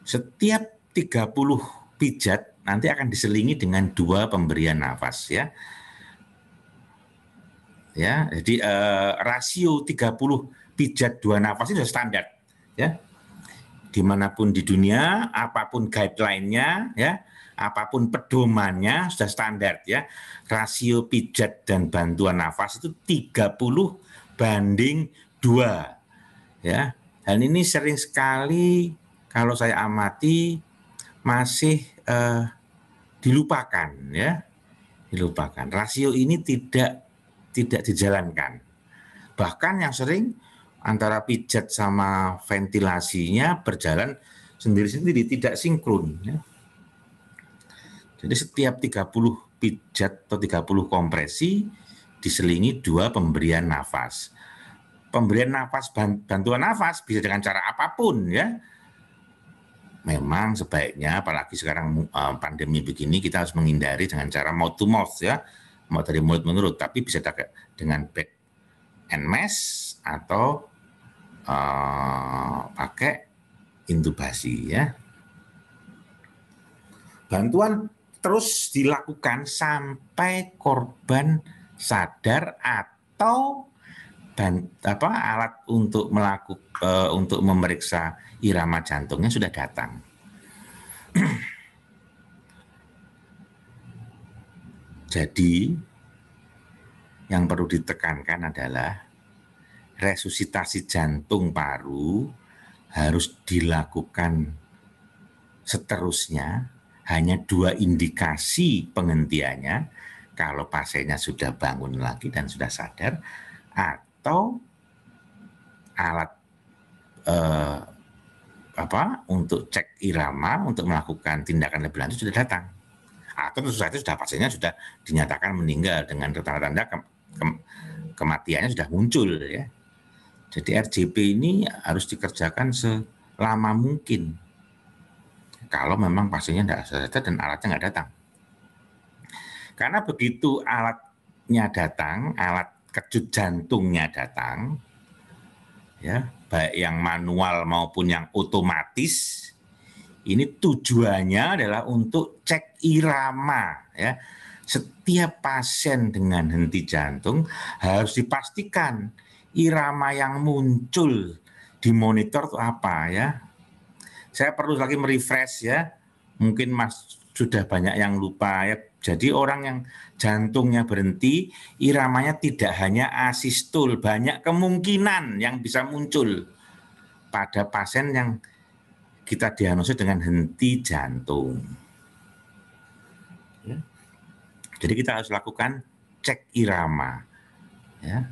Setiap 30 pijat nanti akan diselingi dengan dua pemberian nafas ya. Ya, jadi eh, rasio 30 pijat dua nafas itu standar ya. Dimanapun di dunia, apapun guideline-nya ya, apapun pedomannya sudah standar ya. Rasio pijat dan bantuan nafas itu 30 banding dua ya. Dan ini sering sekali kalau saya amati masih eh, dilupakan ya dilupakan rasio ini tidak tidak dijalankan bahkan yang sering antara pijat sama ventilasinya berjalan sendiri-sendiri tidak sinkron ya. jadi setiap 30 pijat atau 30 kompresi diselingi dua pemberian nafas pemberian nafas bantuan nafas bisa dengan cara apapun ya memang sebaiknya apalagi sekarang eh, pandemi begini kita harus menghindari dengan cara mouth to mouth ya mau dari mulut menurut tapi bisa dengan back and mask atau uh, pakai intubasi ya bantuan terus dilakukan sampai korban sadar atau dan apa alat untuk melakukan uh, eh, untuk memeriksa irama jantungnya sudah datang. Jadi yang perlu ditekankan adalah resusitasi jantung paru harus dilakukan seterusnya hanya dua indikasi penghentiannya kalau pasiennya sudah bangun lagi dan sudah sadar atau alat eh, apa untuk cek irama untuk melakukan tindakan lebih lanjut sudah datang atau tentu saja sudah pasiennya sudah dinyatakan meninggal dengan tanda-tanda ke, ke, kematiannya sudah muncul ya jadi RJP ini harus dikerjakan selama mungkin kalau memang pasiennya tidak selesai dan alatnya nggak datang karena begitu alatnya datang alat kejut jantungnya datang ya baik yang manual maupun yang otomatis ini tujuannya adalah untuk cek irama ya. Setiap pasien dengan henti jantung harus dipastikan irama yang muncul di monitor itu apa ya. Saya perlu lagi merefresh ya. Mungkin Mas sudah banyak yang lupa ya. Jadi orang yang jantungnya berhenti, iramanya tidak hanya asistul, banyak kemungkinan yang bisa muncul pada pasien yang kita diagnosis dengan henti jantung. Ya. Jadi kita harus lakukan cek irama. Ya.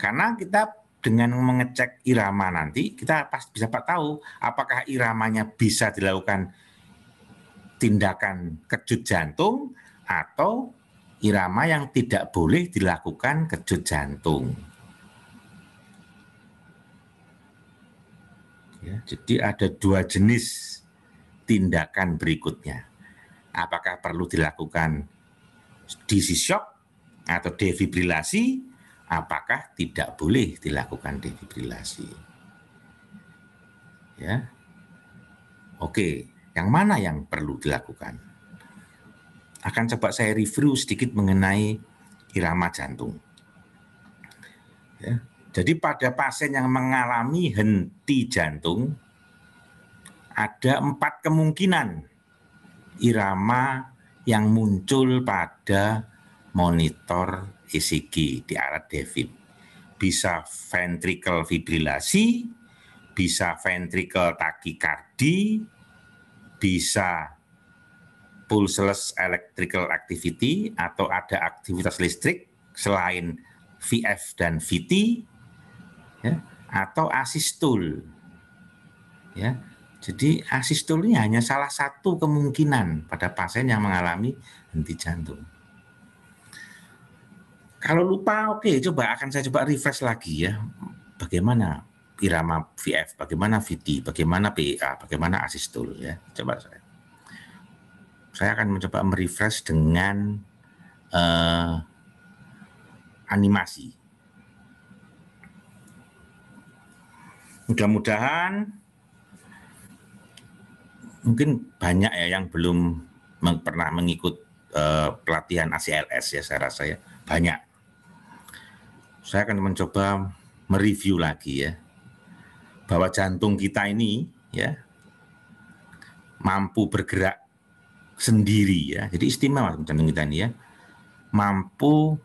Karena kita dengan mengecek irama nanti, kita pasti bisa tahu apakah iramanya bisa dilakukan tindakan kejut jantung atau irama yang tidak boleh dilakukan kejut jantung. Ya, jadi ada dua jenis tindakan berikutnya. Apakah perlu dilakukan DC shock atau defibrilasi? Apakah tidak boleh dilakukan defibrilasi? Ya. Oke, yang mana yang perlu dilakukan? akan coba saya review sedikit mengenai irama jantung. Ya. Jadi pada pasien yang mengalami henti jantung, ada empat kemungkinan irama yang muncul pada monitor ECG di alat David. Bisa ventricle fibrilasi, bisa ventricle takikardi, bisa pulseless electrical activity atau ada aktivitas listrik selain VF dan VT ya, atau asistul. Ya. Jadi ini hanya salah satu kemungkinan pada pasien yang mengalami henti jantung. Kalau lupa, oke, okay, coba akan saya coba refresh lagi ya. Bagaimana irama VF, bagaimana VT, bagaimana PA, bagaimana asistul ya. Coba saya saya akan mencoba merefresh dengan uh, animasi. Mudah-mudahan mungkin banyak ya yang belum meng pernah mengikut uh, pelatihan ACLS ya saya rasa ya banyak. Saya akan mencoba mereview lagi ya bahwa jantung kita ini ya mampu bergerak sendiri ya. Jadi istimewa jantung kita ini ya. Mampu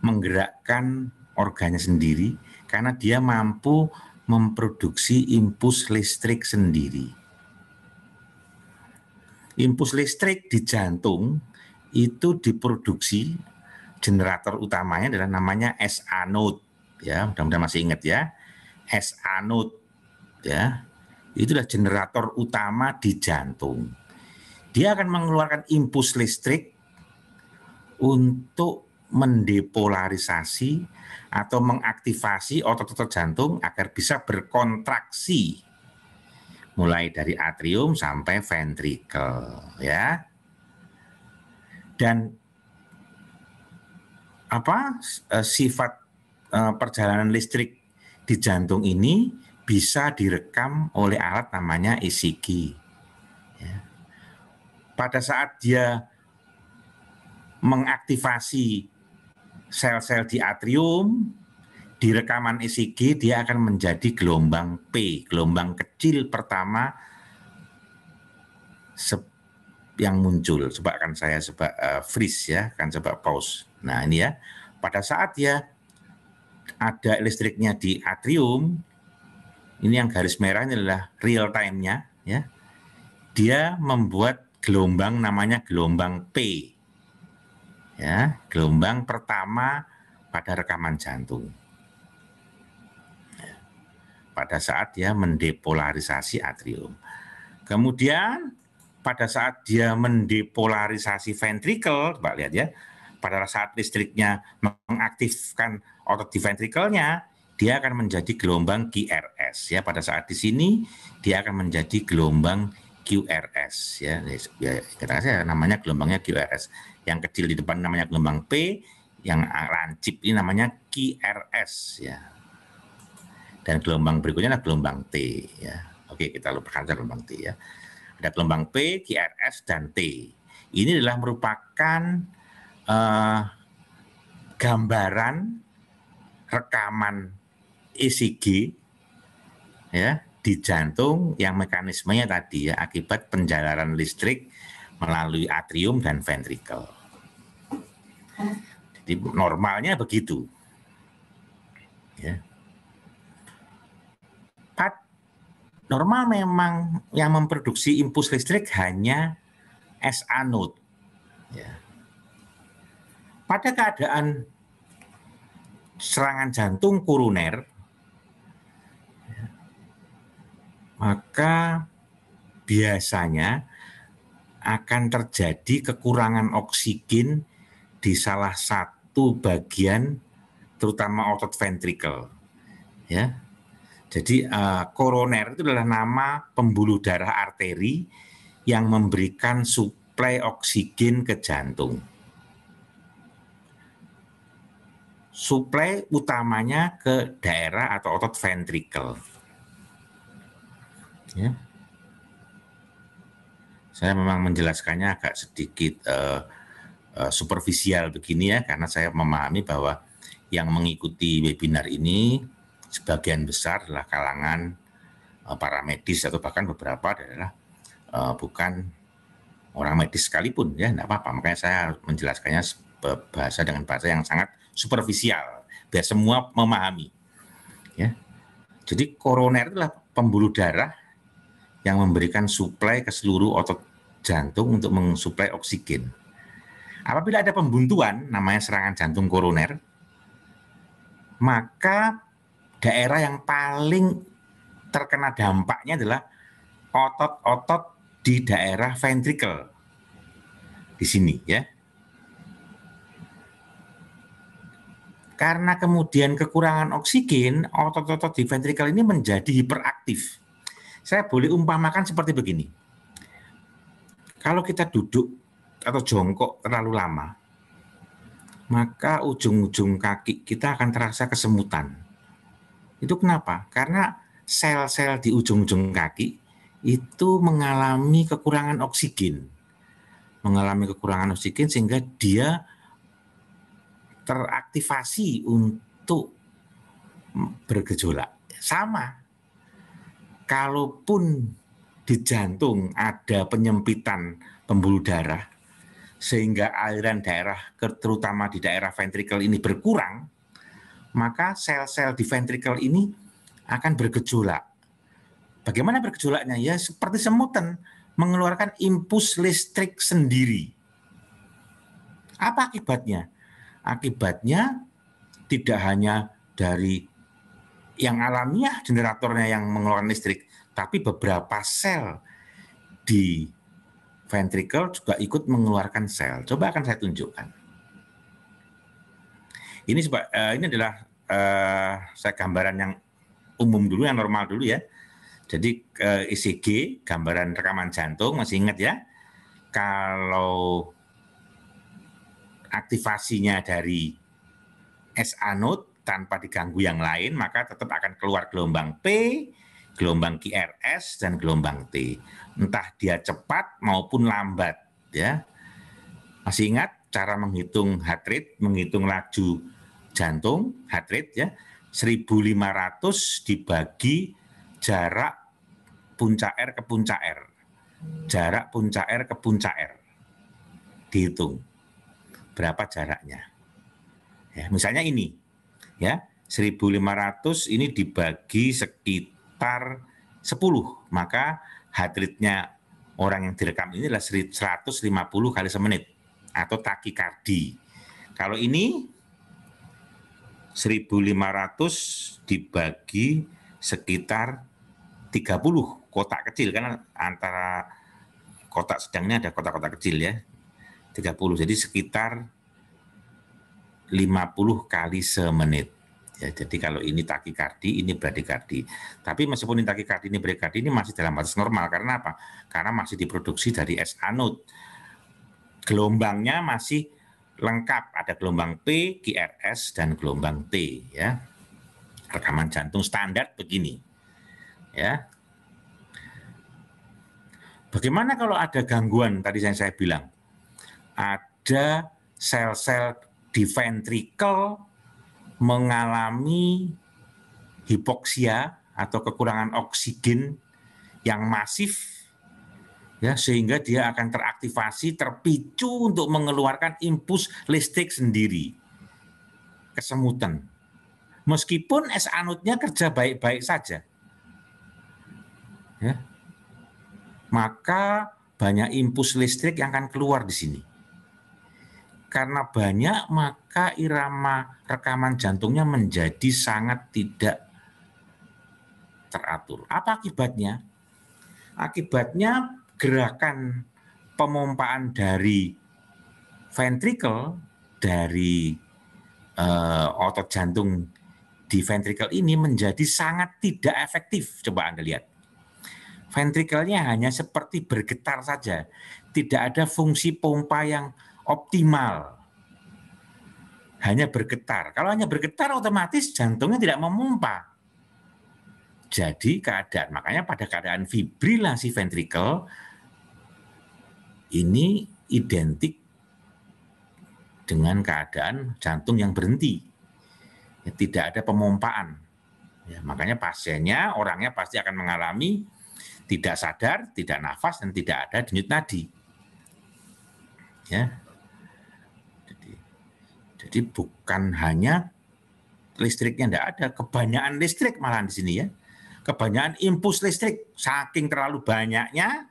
menggerakkan organnya sendiri karena dia mampu memproduksi impuls listrik sendiri. Impuls listrik di jantung itu diproduksi generator utamanya adalah namanya S anode ya, mudah-mudahan masih ingat ya. S anode ya. Itu adalah generator utama di jantung dia akan mengeluarkan impuls listrik untuk mendepolarisasi atau mengaktifasi otot-otot jantung agar bisa berkontraksi mulai dari atrium sampai ventrikel ya dan apa eh, sifat eh, perjalanan listrik di jantung ini bisa direkam oleh alat namanya ECG pada saat dia mengaktifasi sel-sel di atrium, di rekaman ECG dia akan menjadi gelombang P, gelombang kecil pertama yang muncul. Coba akan saya coba uh, eh, freeze ya, akan coba pause. Nah ini ya, pada saat dia ada listriknya di atrium, ini yang garis merahnya adalah real time-nya ya. Dia membuat gelombang namanya gelombang P. Ya, gelombang pertama pada rekaman jantung. Pada saat dia mendepolarisasi atrium. Kemudian pada saat dia mendepolarisasi ventrikel, Pak lihat ya, pada saat listriknya mengaktifkan otot di ventrikelnya, dia akan menjadi gelombang QRS ya. Pada saat di sini dia akan menjadi gelombang QRS ya. ya kita kasih namanya gelombangnya QRS. Yang kecil di depan namanya gelombang P, yang lancip ini namanya QRS ya. Dan gelombang berikutnya adalah gelombang T ya. Oke, kita lupakan saja gelombang T ya. Ada gelombang P, QRS dan T. Ini adalah merupakan uh, gambaran rekaman ECG ya di jantung yang mekanismenya tadi ya akibat penjalaran listrik melalui atrium dan ventrikel. Jadi normalnya begitu. Ya. Pat, normal memang yang memproduksi impuls listrik hanya SA node. Ya. Pada keadaan serangan jantung koroner. maka biasanya akan terjadi kekurangan oksigen di salah satu bagian terutama otot ventrikel. Ya. Jadi uh, koroner itu adalah nama pembuluh darah arteri yang memberikan suplai oksigen ke jantung. Suplai utamanya ke daerah atau otot ventrikel. Ya. Saya memang menjelaskannya agak sedikit uh, uh, superficial begini ya, karena saya memahami bahwa yang mengikuti webinar ini sebagian besar adalah kalangan uh, para medis atau bahkan beberapa adalah uh, bukan orang medis sekalipun ya, tidak apa-apa. Makanya saya menjelaskannya bahasa dengan bahasa yang sangat superficial biar semua memahami. Ya. Jadi koroner adalah pembuluh darah yang memberikan suplai ke seluruh otot jantung untuk mensuplai oksigen. Apabila ada pembuntuan, namanya serangan jantung koroner, maka daerah yang paling terkena dampaknya adalah otot-otot di daerah ventrikel. Di sini ya. Karena kemudian kekurangan oksigen, otot-otot di ventrikel ini menjadi hiperaktif. Saya boleh umpamakan seperti begini. Kalau kita duduk atau jongkok terlalu lama, maka ujung-ujung kaki kita akan terasa kesemutan. Itu kenapa? Karena sel-sel di ujung-ujung kaki itu mengalami kekurangan oksigen. Mengalami kekurangan oksigen sehingga dia teraktivasi untuk bergejolak. Sama kalaupun di jantung ada penyempitan pembuluh darah sehingga aliran darah terutama di daerah ventrikel ini berkurang, maka sel-sel di ventrikel ini akan bergejolak. Bagaimana bergejolaknya? Ya seperti semutan mengeluarkan impuls listrik sendiri. Apa akibatnya? Akibatnya tidak hanya dari yang alamiah generatornya yang mengeluarkan listrik, tapi beberapa sel di ventricle juga ikut mengeluarkan sel. Coba akan saya tunjukkan. Ini sebab uh, ini adalah uh, saya gambaran yang umum dulu yang normal dulu ya. Jadi uh, eh, ECG gambaran rekaman jantung masih ingat ya. Kalau aktivasinya dari SA node tanpa diganggu yang lain, maka tetap akan keluar gelombang P, gelombang QRS dan gelombang T. Entah dia cepat maupun lambat, ya. Masih ingat cara menghitung heart rate, menghitung laju jantung, heart rate ya. 1500 dibagi jarak puncak R ke puncak R. Jarak puncak R ke puncak R. Dihitung berapa jaraknya. Ya, misalnya ini, ya 1.500 ini dibagi sekitar 10 maka heart rate-nya orang yang direkam ini adalah 150 kali semenit atau takikardi kalau ini 1.500 dibagi sekitar 30 kotak kecil karena antara kotak sedangnya ada kotak-kotak kecil ya 30 jadi sekitar 50 kali semenit. Ya, jadi kalau ini takikardi, ini bradikardi. Tapi meskipun ini takikardi, ini bradikardi ini masih dalam batas normal. Karena apa? Karena masih diproduksi dari S anut. Gelombangnya masih lengkap. Ada gelombang P, QRS, dan gelombang T. Ya. Rekaman jantung standar begini. Ya. Bagaimana kalau ada gangguan tadi yang saya bilang? Ada sel-sel di ventrikel mengalami hipoksia atau kekurangan oksigen yang masif ya sehingga dia akan teraktivasi terpicu untuk mengeluarkan impuls listrik sendiri kesemutan meskipun es anutnya kerja baik-baik saja ya maka banyak impuls listrik yang akan keluar di sini karena banyak maka irama rekaman jantungnya menjadi sangat tidak teratur. Apa akibatnya? Akibatnya gerakan pemompaan dari ventrikel dari eh, otot jantung di ventrikel ini menjadi sangat tidak efektif. Coba Anda lihat. Ventrikelnya hanya seperti bergetar saja. Tidak ada fungsi pompa yang optimal. Hanya bergetar. Kalau hanya bergetar otomatis jantungnya tidak memompa. Jadi keadaan, makanya pada keadaan fibrilasi ventrikel ini identik dengan keadaan jantung yang berhenti. Ya, tidak ada pemompaan. Ya, makanya pasiennya, orangnya pasti akan mengalami tidak sadar, tidak nafas, dan tidak ada denyut nadi. Ya, jadi bukan hanya listriknya tidak ada, kebanyakan listrik malah di sini ya. Kebanyakan impuls listrik saking terlalu banyaknya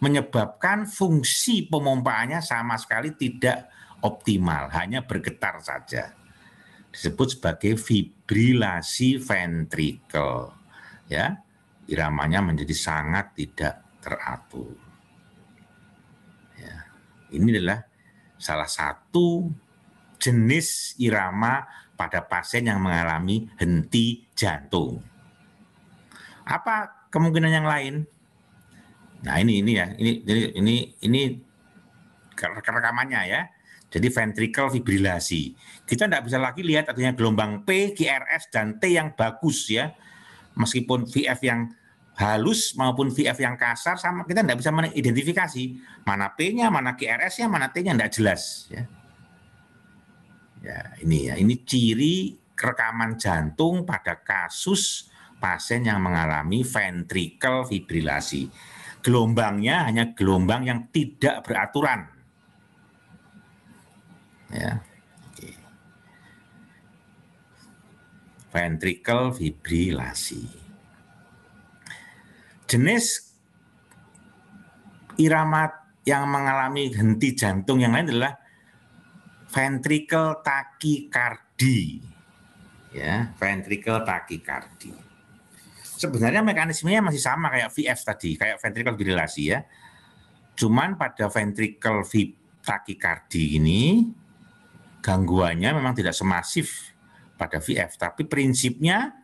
menyebabkan fungsi pemompaannya sama sekali tidak optimal, hanya bergetar saja. Disebut sebagai fibrilasi ventrikel. Ya, iramanya menjadi sangat tidak teratur. Ya, ini adalah salah satu jenis irama pada pasien yang mengalami henti jantung. Apa kemungkinan yang lain? Nah ini ini ya ini ini ini, ini rekamannya ya. Jadi ventricle fibrilasi. Kita tidak bisa lagi lihat adanya gelombang P, QRS, dan T yang bagus ya. Meskipun VF yang halus maupun VF yang kasar sama kita tidak bisa mengidentifikasi mana P-nya, mana QRS-nya, mana T-nya tidak jelas ya. Ya, ini ya, ini ciri rekaman jantung pada kasus pasien yang mengalami ventricle fibrilasi. Gelombangnya hanya gelombang yang tidak beraturan. Ya. Okay. Ventricle fibrilasi. Jenis irama yang mengalami henti jantung yang lain adalah ventricle tachycardi. Ya, ventricle tachycardi. Sebenarnya mekanismenya masih sama kayak VF tadi, kayak ventricle fibrilasi ya. Cuman pada ventricle v tachycardi ini gangguannya memang tidak semasif pada VF, tapi prinsipnya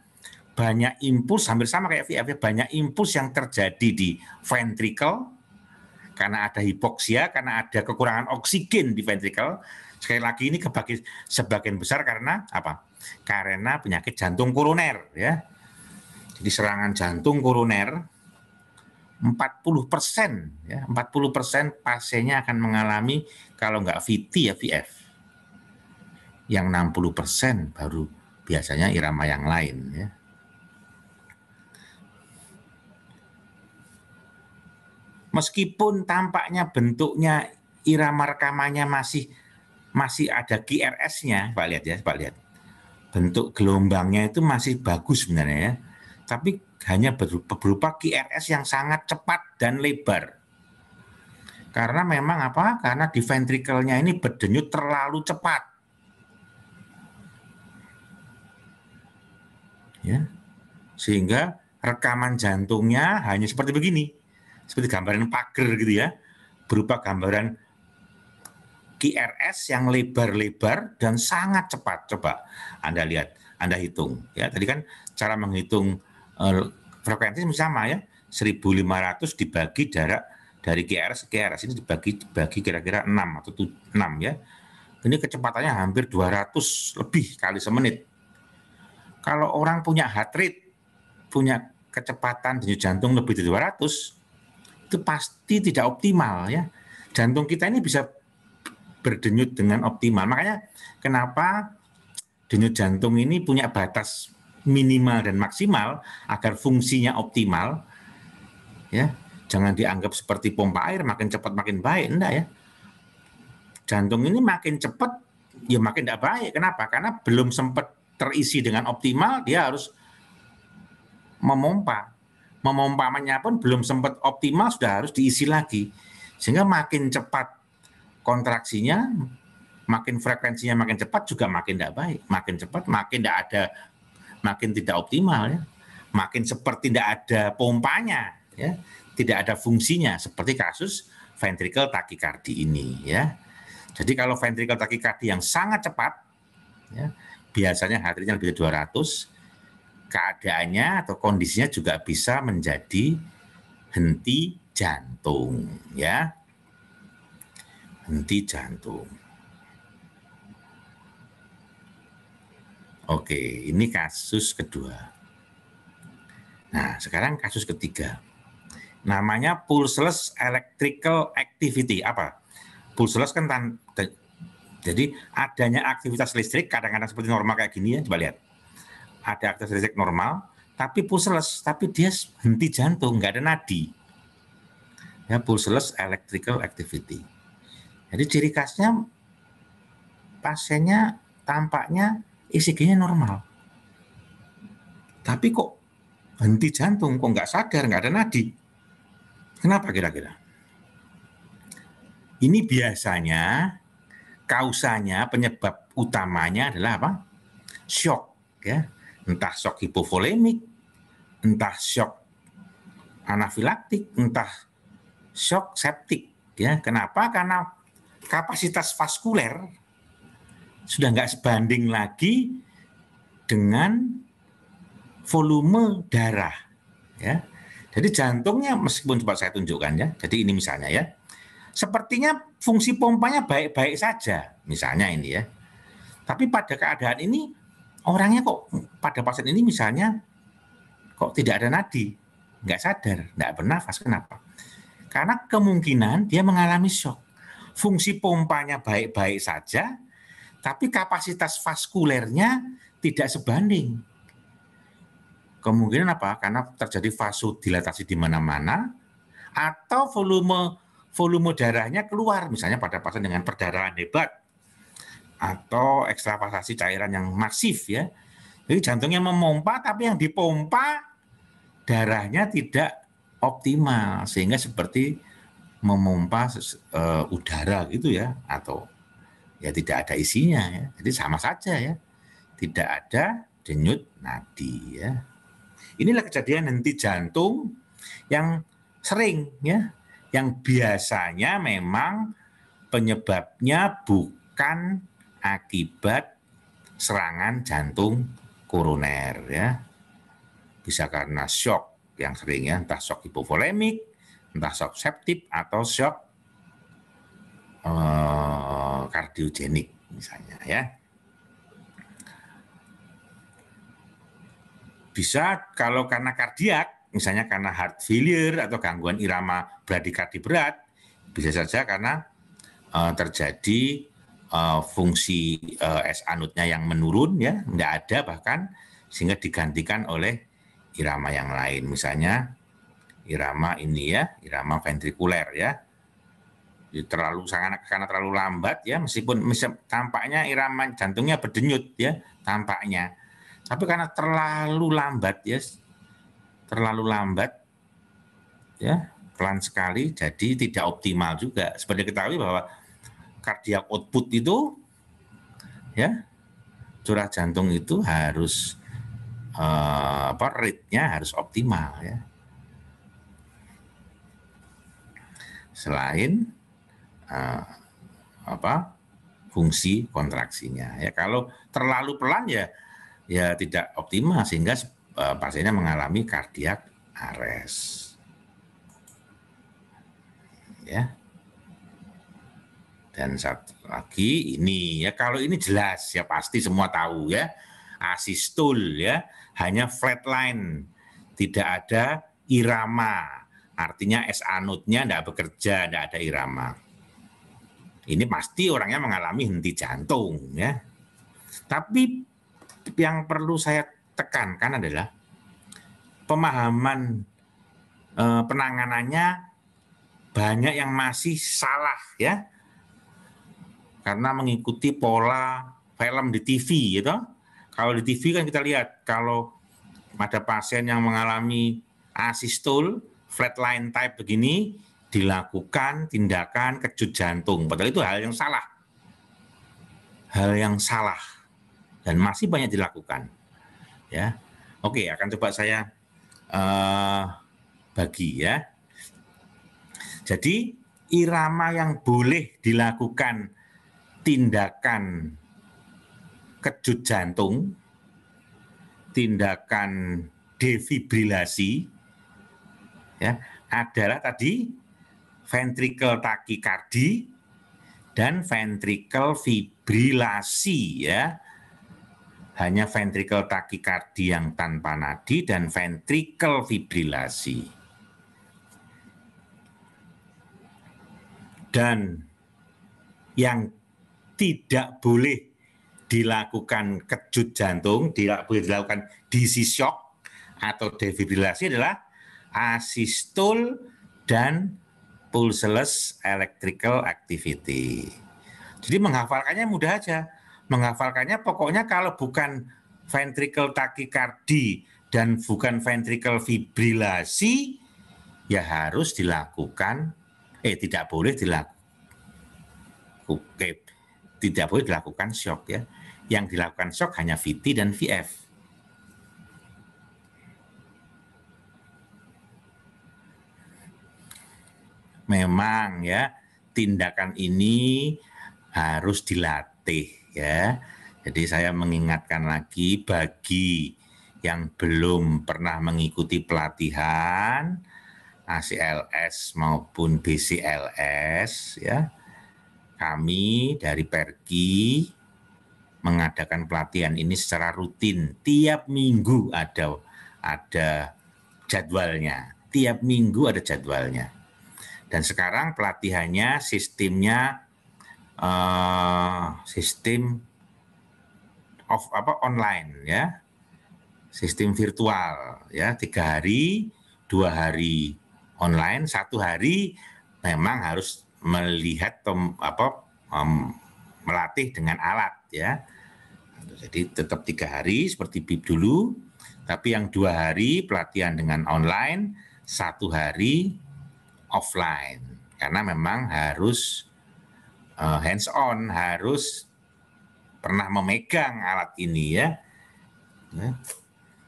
banyak impuls hampir sama kayak VF ya, banyak impuls yang terjadi di ventricle karena ada hipoksia, karena ada kekurangan oksigen di ventricle sekali lagi ini kebagi sebagian besar karena apa? Karena penyakit jantung koroner ya. Jadi serangan jantung koroner 40 persen, ya, 40 persen pasiennya akan mengalami kalau nggak VT ya VF. Yang 60 persen baru biasanya irama yang lain ya. Meskipun tampaknya bentuknya irama rekamannya masih masih ada QRS-nya, Pak lihat ya, Pak lihat. Bentuk gelombangnya itu masih bagus sebenarnya ya. Tapi hanya berupa, berupa QRS yang sangat cepat dan lebar. Karena memang apa? Karena di ventrikelnya ini berdenyut terlalu cepat. Ya. Sehingga rekaman jantungnya hanya seperti begini. Seperti gambaran pagar gitu ya. Berupa gambaran GRS yang lebar-lebar dan sangat cepat. Coba Anda lihat, Anda hitung. Ya, tadi kan cara menghitung eh, frekuensi sama ya, 1500 dibagi jarak dari GRS ke GRS ini dibagi dibagi kira-kira 6 atau 7, 6 ya. Ini kecepatannya hampir 200 lebih kali semenit. Kalau orang punya heart rate, punya kecepatan denyut jantung lebih dari 200, itu pasti tidak optimal ya. Jantung kita ini bisa berdenyut dengan optimal. Makanya kenapa denyut jantung ini punya batas minimal dan maksimal agar fungsinya optimal. Ya, jangan dianggap seperti pompa air makin cepat makin baik, enggak ya. Jantung ini makin cepat ya makin tidak baik. Kenapa? Karena belum sempat terisi dengan optimal, dia harus memompa. Memompamannya pun belum sempat optimal sudah harus diisi lagi. Sehingga makin cepat kontraksinya makin frekuensinya makin cepat juga makin tidak baik, makin cepat makin tidak ada, makin tidak optimal ya, makin seperti tidak ada pompanya ya, tidak ada fungsinya seperti kasus ventricle takikardi ini ya. Jadi kalau ventricle takikardi yang sangat cepat ya, biasanya harinya lebih dari 200 keadaannya atau kondisinya juga bisa menjadi henti jantung ya henti jantung. Oke, ini kasus kedua. Nah, sekarang kasus ketiga. Namanya pulseless electrical activity. Apa? Pulseless kan tan jadi adanya aktivitas listrik kadang-kadang seperti normal kayak gini ya, coba lihat. Ada aktivitas listrik normal, tapi pulseless, tapi dia henti jantung, nggak ada nadi. Ya, pulseless electrical activity. Jadi ciri khasnya pasiennya tampaknya ECG-nya normal. Tapi kok henti jantung, kok nggak sadar, nggak ada nadi. Kenapa kira-kira? Ini biasanya kausanya, penyebab utamanya adalah apa? Shock, ya. Entah shock hipovolemik, entah shock anafilaktik, entah shock septik, ya. Kenapa? Karena kapasitas vaskuler sudah nggak sebanding lagi dengan volume darah. Ya. Jadi jantungnya meskipun coba saya tunjukkan ya. Jadi ini misalnya ya. Sepertinya fungsi pompanya baik-baik saja misalnya ini ya. Tapi pada keadaan ini orangnya kok pada pasien ini misalnya kok tidak ada nadi, nggak sadar, nggak bernafas. Kenapa? Karena kemungkinan dia mengalami shock fungsi pompanya baik-baik saja, tapi kapasitas vaskulernya tidak sebanding. Kemungkinan apa? Karena terjadi vasodilatasi di mana-mana, atau volume volume darahnya keluar, misalnya pada pasien dengan perdarahan hebat, atau ekstravasasi cairan yang masif ya. Jadi jantungnya memompa, tapi yang dipompa darahnya tidak optimal, sehingga seperti memompa uh, udara gitu ya atau ya tidak ada isinya ya. Jadi sama saja ya. Tidak ada denyut nadi ya. Inilah kejadian nanti jantung yang sering ya, yang biasanya memang penyebabnya bukan akibat serangan jantung koroner ya. Bisa karena shock yang sering ya, entah shock hipovolemik entah shock septic atau shock uh, misalnya ya. Bisa kalau karena kardiak, misalnya karena heart failure atau gangguan irama bradikardi berat, bisa saja karena uh, terjadi uh, fungsi uh, S anutnya yang menurun ya, tidak ada bahkan sehingga digantikan oleh irama yang lain, misalnya irama ini ya, irama ventrikuler ya. Jadi terlalu sangat karena terlalu lambat ya, meskipun tampaknya irama jantungnya berdenyut ya, tampaknya. Tapi karena terlalu lambat ya, terlalu lambat ya, pelan sekali jadi tidak optimal juga. Seperti ketahui bahwa cardiac output itu ya curah jantung itu harus eh, apa rate-nya harus optimal ya selain uh, apa fungsi kontraksinya ya kalau terlalu pelan ya ya tidak optimal sehingga uh, pasiennya mengalami kardiak arrest ya dan satu lagi ini ya kalau ini jelas ya pasti semua tahu ya asistul ya hanya flatline tidak ada irama Artinya SA anutnya tidak bekerja, tidak ada irama. Ini pasti orangnya mengalami henti jantung ya. Tapi yang perlu saya tekankan adalah pemahaman eh, penanganannya banyak yang masih salah ya. Karena mengikuti pola film di TV gitu. Kalau di TV kan kita lihat kalau ada pasien yang mengalami asistol flatline type begini dilakukan tindakan kejut jantung. Padahal itu hal yang salah. Hal yang salah dan masih banyak dilakukan. Ya. Oke, akan coba saya uh, bagi ya. Jadi irama yang boleh dilakukan tindakan kejut jantung, tindakan defibrilasi ya adalah tadi ventricle takikardi dan ventricle fibrilasi ya hanya ventricle takikardi yang tanpa nadi dan ventricle fibrilasi dan yang tidak boleh dilakukan kejut jantung, tidak boleh dilakukan disi shock atau defibrilasi adalah asistol dan pulseless electrical activity. Jadi menghafalkannya mudah aja. Menghafalkannya pokoknya kalau bukan ventricle takikardi dan bukan ventricle fibrilasi ya harus dilakukan eh tidak boleh dilakukan tidak boleh dilakukan shock ya. Yang dilakukan shock hanya VT dan VF. memang ya tindakan ini harus dilatih ya. Jadi saya mengingatkan lagi bagi yang belum pernah mengikuti pelatihan ACLS maupun BCLS ya. Kami dari Perki mengadakan pelatihan ini secara rutin tiap minggu ada ada jadwalnya. Tiap minggu ada jadwalnya. Dan sekarang pelatihannya sistemnya uh, sistem of apa online ya, sistem virtual ya tiga hari, dua hari online, satu hari memang harus melihat tom, apa um, melatih dengan alat ya. Jadi tetap tiga hari seperti bib dulu, tapi yang dua hari pelatihan dengan online, satu hari offline karena memang harus uh, hands on, harus pernah memegang alat ini ya. Ya,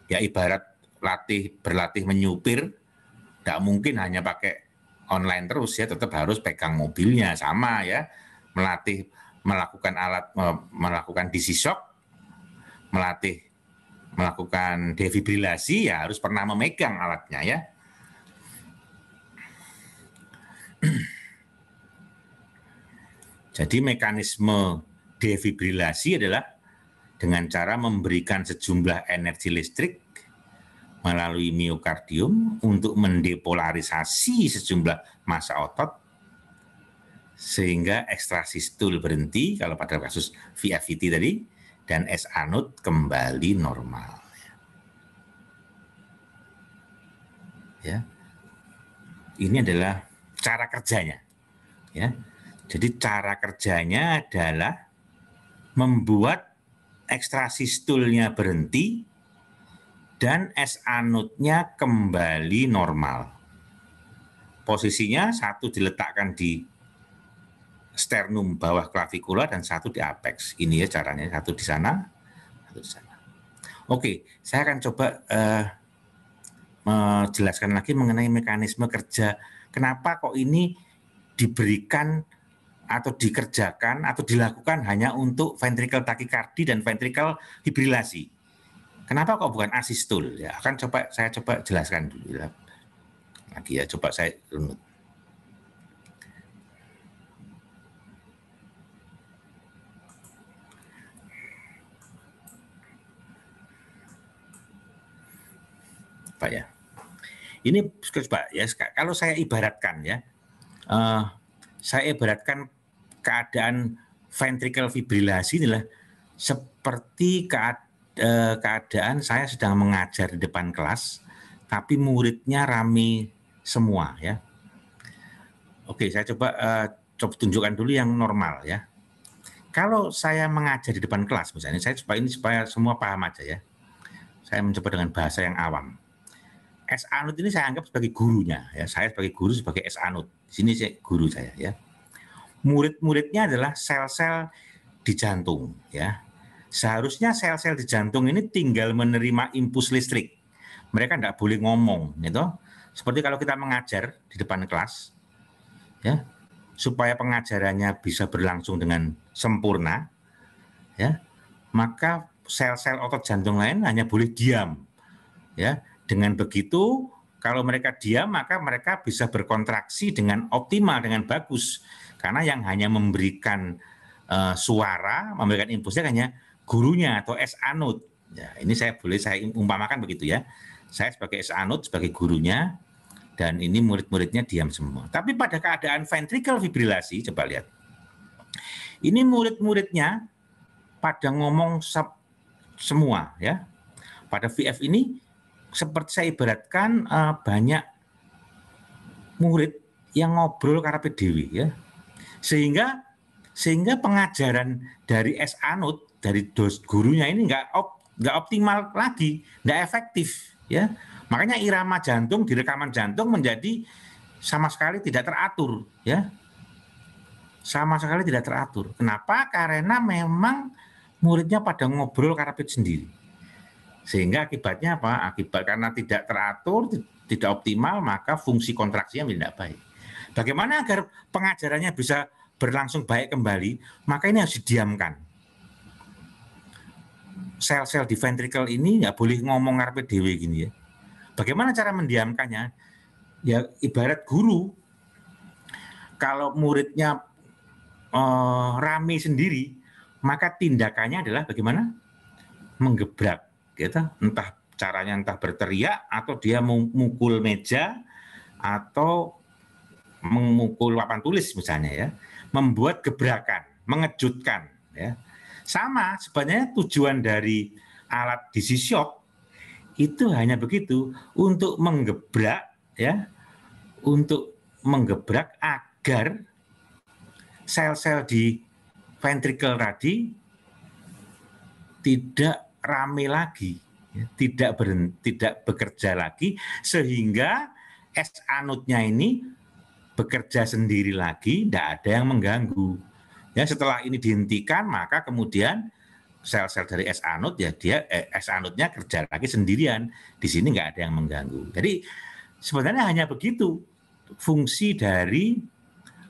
ya ibarat latih berlatih menyupir, tidak mungkin hanya pakai online terus ya, tetap harus pegang mobilnya sama ya, melatih melakukan alat melakukan disisok, melatih melakukan defibrilasi ya harus pernah memegang alatnya ya Jadi mekanisme defibrilasi adalah dengan cara memberikan sejumlah energi listrik melalui miokardium untuk mendepolarisasi sejumlah massa otot sehingga ekstraksi stool berhenti kalau pada kasus VFVT tadi dan S anut kembali normal. Ya. Ini adalah cara kerjanya. Ya. Jadi cara kerjanya adalah membuat ekstrasi stulnya berhenti dan S anutnya kembali normal. Posisinya satu diletakkan di sternum bawah klavikula dan satu di apex. Ini ya caranya satu di sana, satu di sana. Oke, saya akan coba uh, menjelaskan lagi mengenai mekanisme kerja Kenapa kok ini diberikan atau dikerjakan atau dilakukan hanya untuk ventrikel takikardi dan ventrikel fibrilasi? Kenapa kok bukan asistul? Ya, akan coba saya coba jelaskan dulu ya. Lagi ya, coba saya runut. Pak ya. Ini coba ya, kalau saya ibaratkan ya, uh, saya ibaratkan keadaan ventricular fibrilasi inilah seperti keadaan, eh, keadaan saya sedang mengajar di depan kelas, tapi muridnya rame semua ya. Oke, saya coba uh, coba tunjukkan dulu yang normal ya. Kalau saya mengajar di depan kelas misalnya, saya coba ini supaya semua paham aja ya. Saya mencoba dengan bahasa yang awam. S. Anut ini saya anggap sebagai gurunya. Ya, saya sebagai guru sebagai S. Anut. Di sini saya, guru saya. Ya. Murid-muridnya adalah sel-sel di jantung. Ya. Seharusnya sel-sel di jantung ini tinggal menerima impuls listrik. Mereka tidak boleh ngomong, gitu. Seperti kalau kita mengajar di depan kelas, ya, supaya pengajarannya bisa berlangsung dengan sempurna, ya, maka sel-sel otot jantung lain hanya boleh diam, ya, dengan begitu, kalau mereka diam maka mereka bisa berkontraksi dengan optimal dengan bagus karena yang hanya memberikan uh, suara memberikan impulsnya kan hanya gurunya atau S anut ya, ini saya boleh saya umpamakan begitu ya saya sebagai S anut sebagai gurunya dan ini murid-muridnya diam semua tapi pada keadaan ventricle fibrilasi coba lihat ini murid-muridnya pada ngomong semua ya pada VF ini seperti saya ibaratkan uh, banyak murid yang ngobrol karena dewi ya. Sehingga sehingga pengajaran dari S Anut dari dos gurunya ini enggak op, enggak optimal lagi, enggak efektif ya. Makanya irama jantung di rekaman jantung menjadi sama sekali tidak teratur ya. Sama sekali tidak teratur. Kenapa? Karena memang muridnya pada ngobrol karapit sendiri sehingga akibatnya apa? Akibat karena tidak teratur, tidak optimal, maka fungsi kontraksinya tidak baik. Bagaimana agar pengajarannya bisa berlangsung baik kembali? Maka ini harus didiamkan. Sel-sel di ventricle ini nggak boleh ngomong ngarpe dewe gini ya. Bagaimana cara mendiamkannya? Ya ibarat guru kalau muridnya eh, rame sendiri, maka tindakannya adalah bagaimana? Menggebrak gitu entah caranya entah berteriak atau dia memukul meja atau memukul papan tulis misalnya ya membuat gebrakan mengejutkan ya sama sebenarnya tujuan dari alat DC shock itu hanya begitu untuk menggebrak ya untuk menggebrak agar sel-sel di ventrikel tadi tidak rame lagi, ya, tidak berhenti, tidak bekerja lagi, sehingga es anutnya ini bekerja sendiri lagi, tidak ada yang mengganggu. Ya setelah ini dihentikan, maka kemudian sel-sel dari es anut ya dia eh, es anutnya kerja lagi sendirian. Di sini nggak ada yang mengganggu. Jadi sebenarnya hanya begitu fungsi dari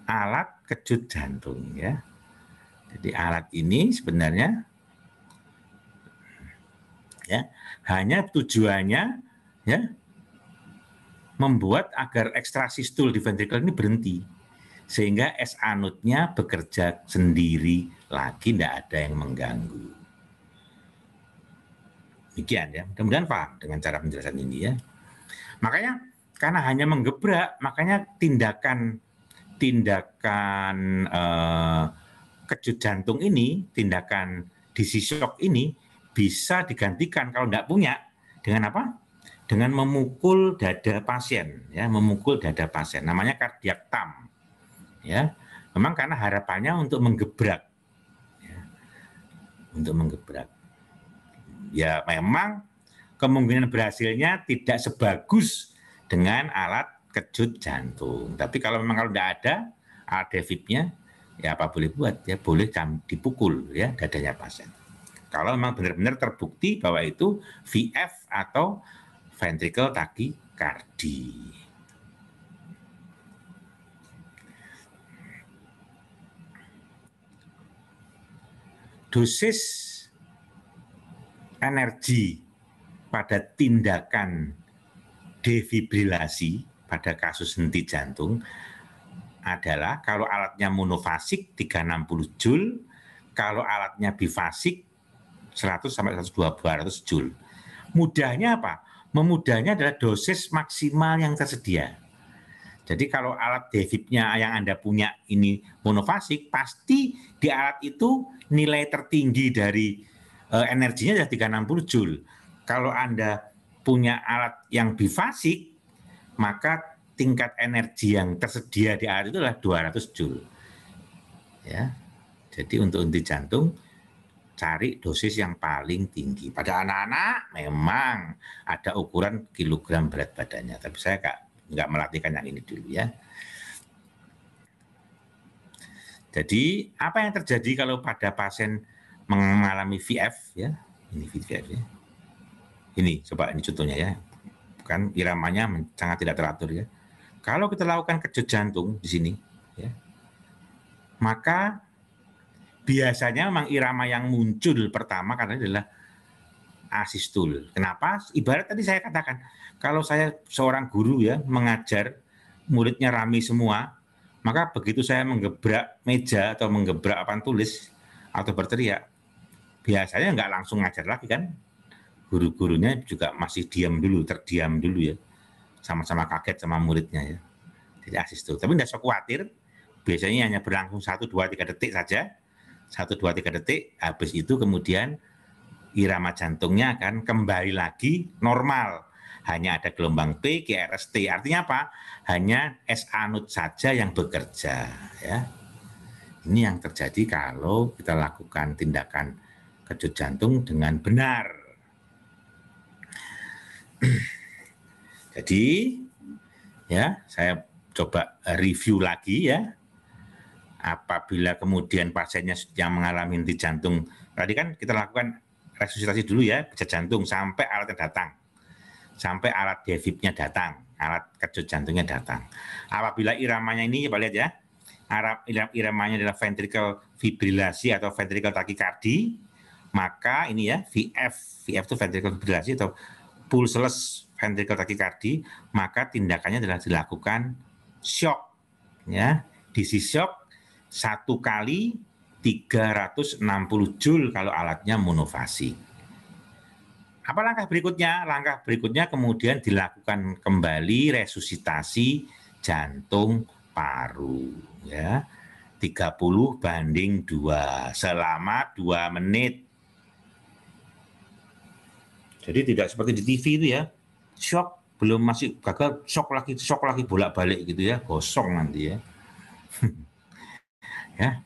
alat kejut jantung ya. Jadi alat ini sebenarnya hanya tujuannya ya membuat agar ekstraksi stool di ventrikel ini berhenti sehingga S anutnya bekerja sendiri lagi tidak ada yang mengganggu. Demikian ya. kemudian pak dengan cara penjelasan ini ya. Makanya karena hanya menggebrak, makanya tindakan tindakan eh, kejut jantung ini, tindakan disi shock ini bisa digantikan kalau tidak punya dengan apa? Dengan memukul dada pasien, ya, memukul dada pasien. Namanya kardiak tam, ya. Memang karena harapannya untuk menggebrak, ya. untuk menggebrak. Ya memang kemungkinan berhasilnya tidak sebagus dengan alat kejut jantung. Tapi kalau memang kalau tidak ada alat defibnya, ya apa boleh buat ya boleh dipukul ya dadanya pasien kalau memang benar-benar terbukti bahwa itu VF atau ventricle tachycardi, dosis energi pada tindakan defibrilasi pada kasus henti jantung adalah kalau alatnya monofasik 360 joule, kalau alatnya bifasik 100 sampai 120 joule. Mudahnya apa? Memudahnya adalah dosis maksimal yang tersedia. Jadi kalau alat Davidnya yang Anda punya ini monofasik, pasti di alat itu nilai tertinggi dari e, energinya adalah 360 joule. Kalau Anda punya alat yang bifasik, maka tingkat energi yang tersedia di alat itu adalah 200 joule. Ya. Jadi untuk henti jantung cari dosis yang paling tinggi. Pada anak-anak memang ada ukuran kilogram berat badannya, tapi saya nggak nggak melatihkan yang ini dulu ya. Jadi apa yang terjadi kalau pada pasien mengalami VF ya, ini VF ya. Ini coba ini contohnya ya. Bukan iramanya sangat tidak teratur ya. Kalau kita lakukan kejut jantung di sini ya. Maka biasanya memang irama yang muncul pertama karena adalah asistul. Kenapa? Ibarat tadi saya katakan, kalau saya seorang guru ya mengajar muridnya rame semua, maka begitu saya menggebrak meja atau menggebrak papan tulis atau berteriak, biasanya nggak langsung ngajar lagi kan? Guru-gurunya juga masih diam dulu, terdiam dulu ya. Sama-sama kaget sama muridnya ya. Jadi asistul. Tapi tidak usah khawatir, biasanya hanya berlangsung satu dua tiga detik saja satu dua tiga detik habis itu kemudian irama jantungnya akan kembali lagi normal. Hanya ada gelombang P, T. Artinya apa? Hanya S anut saja yang bekerja, ya. Ini yang terjadi kalau kita lakukan tindakan kejut jantung dengan benar. Jadi, ya, saya coba review lagi ya apabila kemudian pasiennya yang mengalami henti jantung tadi kan kita lakukan resusitasi dulu ya kerja jantung sampai alatnya datang sampai alat defibnya datang alat kerja jantungnya datang apabila iramanya ini coba lihat ya Arab iramanya adalah ventricle fibrilasi atau ventricle takikardi maka ini ya VF VF itu ventricle fibrilasi atau pulseless ventricle takikardi maka tindakannya adalah dilakukan shock ya disi shock satu kali 360 joule kalau alatnya monofasi. Apa langkah berikutnya? Langkah berikutnya kemudian dilakukan kembali resusitasi jantung paru ya. 30 banding 2 selama 2 menit. Jadi tidak seperti di TV itu ya. Shock belum masih gagal, shock lagi, shock lagi bolak-balik gitu ya, gosong nanti ya. ya.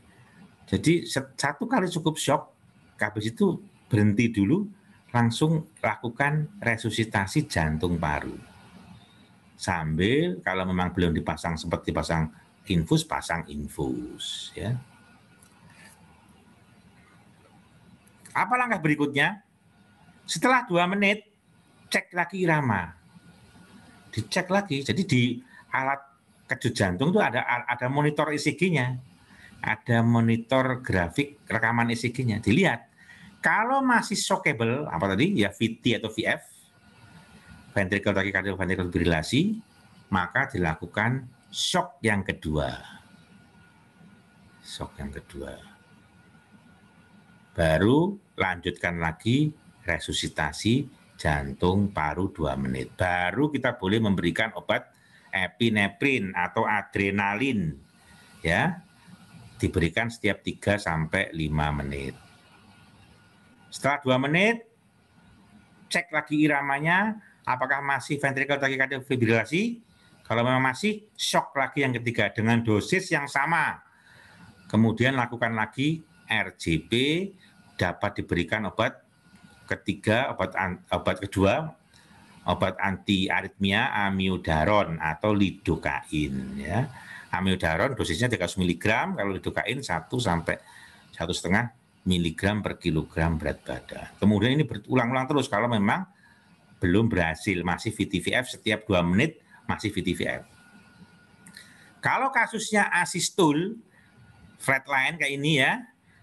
Jadi satu kali cukup shock, habis itu berhenti dulu, langsung lakukan resusitasi jantung paru. Sambil kalau memang belum dipasang seperti pasang infus, pasang infus ya. Apa langkah berikutnya? Setelah dua menit, cek lagi irama. Dicek lagi. Jadi di alat kejut jantung itu ada ada monitor ECG-nya ada monitor grafik rekaman ECG-nya. Dilihat, kalau masih shockable, apa tadi? Ya VT atau VF, ventricle tachycardia ventricle fibrillasi, maka dilakukan shock yang kedua. Shock yang kedua. Baru lanjutkan lagi resusitasi jantung paru 2 menit. Baru kita boleh memberikan obat epineprin atau adrenalin. Ya, diberikan setiap 3 sampai 5 menit. Setelah 2 menit, cek lagi iramanya, apakah masih ventricle tachycardia fibrilasi? Kalau memang masih, shock lagi yang ketiga dengan dosis yang sama. Kemudian lakukan lagi RJP dapat diberikan obat ketiga, obat an, obat kedua, obat anti aritmia amiodaron atau lidokain ya amiodaron dosisnya 300 mg kalau didukain satu 1 sampai satu setengah miligram per kilogram berat badan. Kemudian ini berulang-ulang terus kalau memang belum berhasil masih VTVF setiap 2 menit masih VTVF. Kalau kasusnya asistul flatline kayak ini ya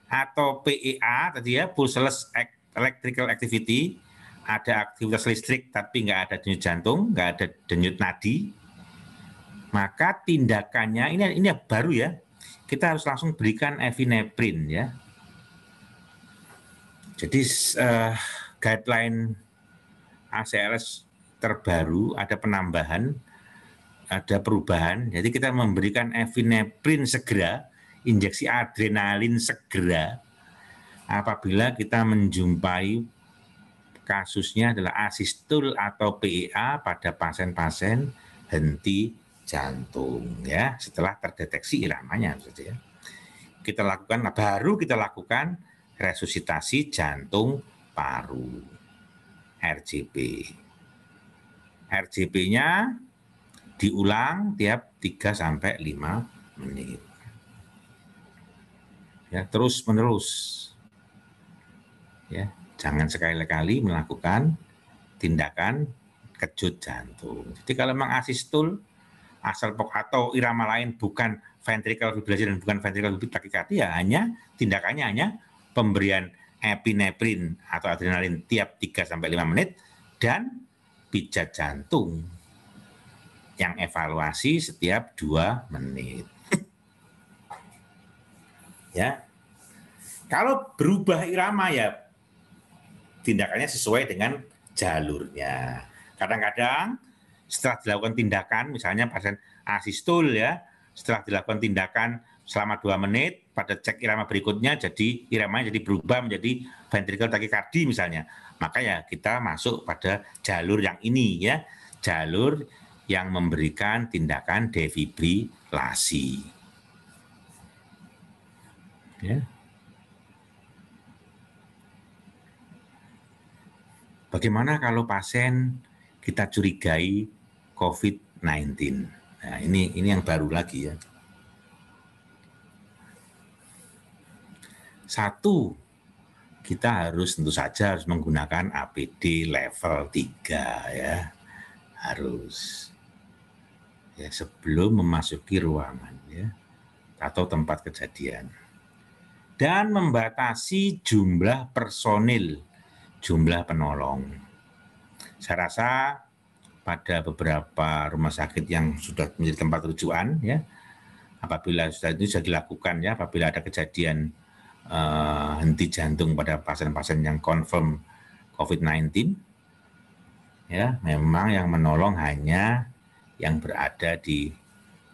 atau PEA tadi ya pulseless electrical activity ada aktivitas listrik tapi nggak ada denyut jantung, nggak ada denyut nadi, maka tindakannya ini ini baru ya. Kita harus langsung berikan evineprin ya. Jadi uh, guideline ACLS terbaru ada penambahan, ada perubahan. Jadi kita memberikan evineprin segera, injeksi adrenalin segera apabila kita menjumpai kasusnya adalah asistul atau PEA pada pasien-pasien henti jantung ya setelah terdeteksi iramanya ya. Kita lakukan nah baru kita lakukan resusitasi jantung paru RJP. RJP-nya diulang tiap 3 sampai 5 menit. Ya, terus menerus. Ya, jangan sekali-kali melakukan tindakan kejut jantung. Jadi kalau memang asistul asal pok atau irama lain bukan ventricular fibrilasi dan bukan ventricular tachycardia ya hanya tindakannya hanya pemberian epineprin atau adrenalin tiap 3 sampai 5 menit dan pijat jantung yang evaluasi setiap 2 menit. ya. Kalau berubah irama ya tindakannya sesuai dengan jalurnya. Kadang-kadang setelah dilakukan tindakan, misalnya pasien asistul ya, setelah dilakukan tindakan selama dua menit, pada cek irama berikutnya jadi iramanya jadi berubah menjadi ventrikel takikardi misalnya. Maka ya kita masuk pada jalur yang ini ya, jalur yang memberikan tindakan defibrilasi. Ya. Bagaimana kalau pasien kita curigai COVID-19. Nah, ini ini yang baru lagi ya. Satu, kita harus tentu saja harus menggunakan APD level 3 ya. Harus ya sebelum memasuki ruangan ya atau tempat kejadian. Dan membatasi jumlah personil, jumlah penolong. Saya rasa pada beberapa rumah sakit yang sudah menjadi tempat rujukan ya apabila sudah itu sudah dilakukan ya apabila ada kejadian uh, henti jantung pada pasien-pasien yang confirm COVID-19 ya memang yang menolong hanya yang berada di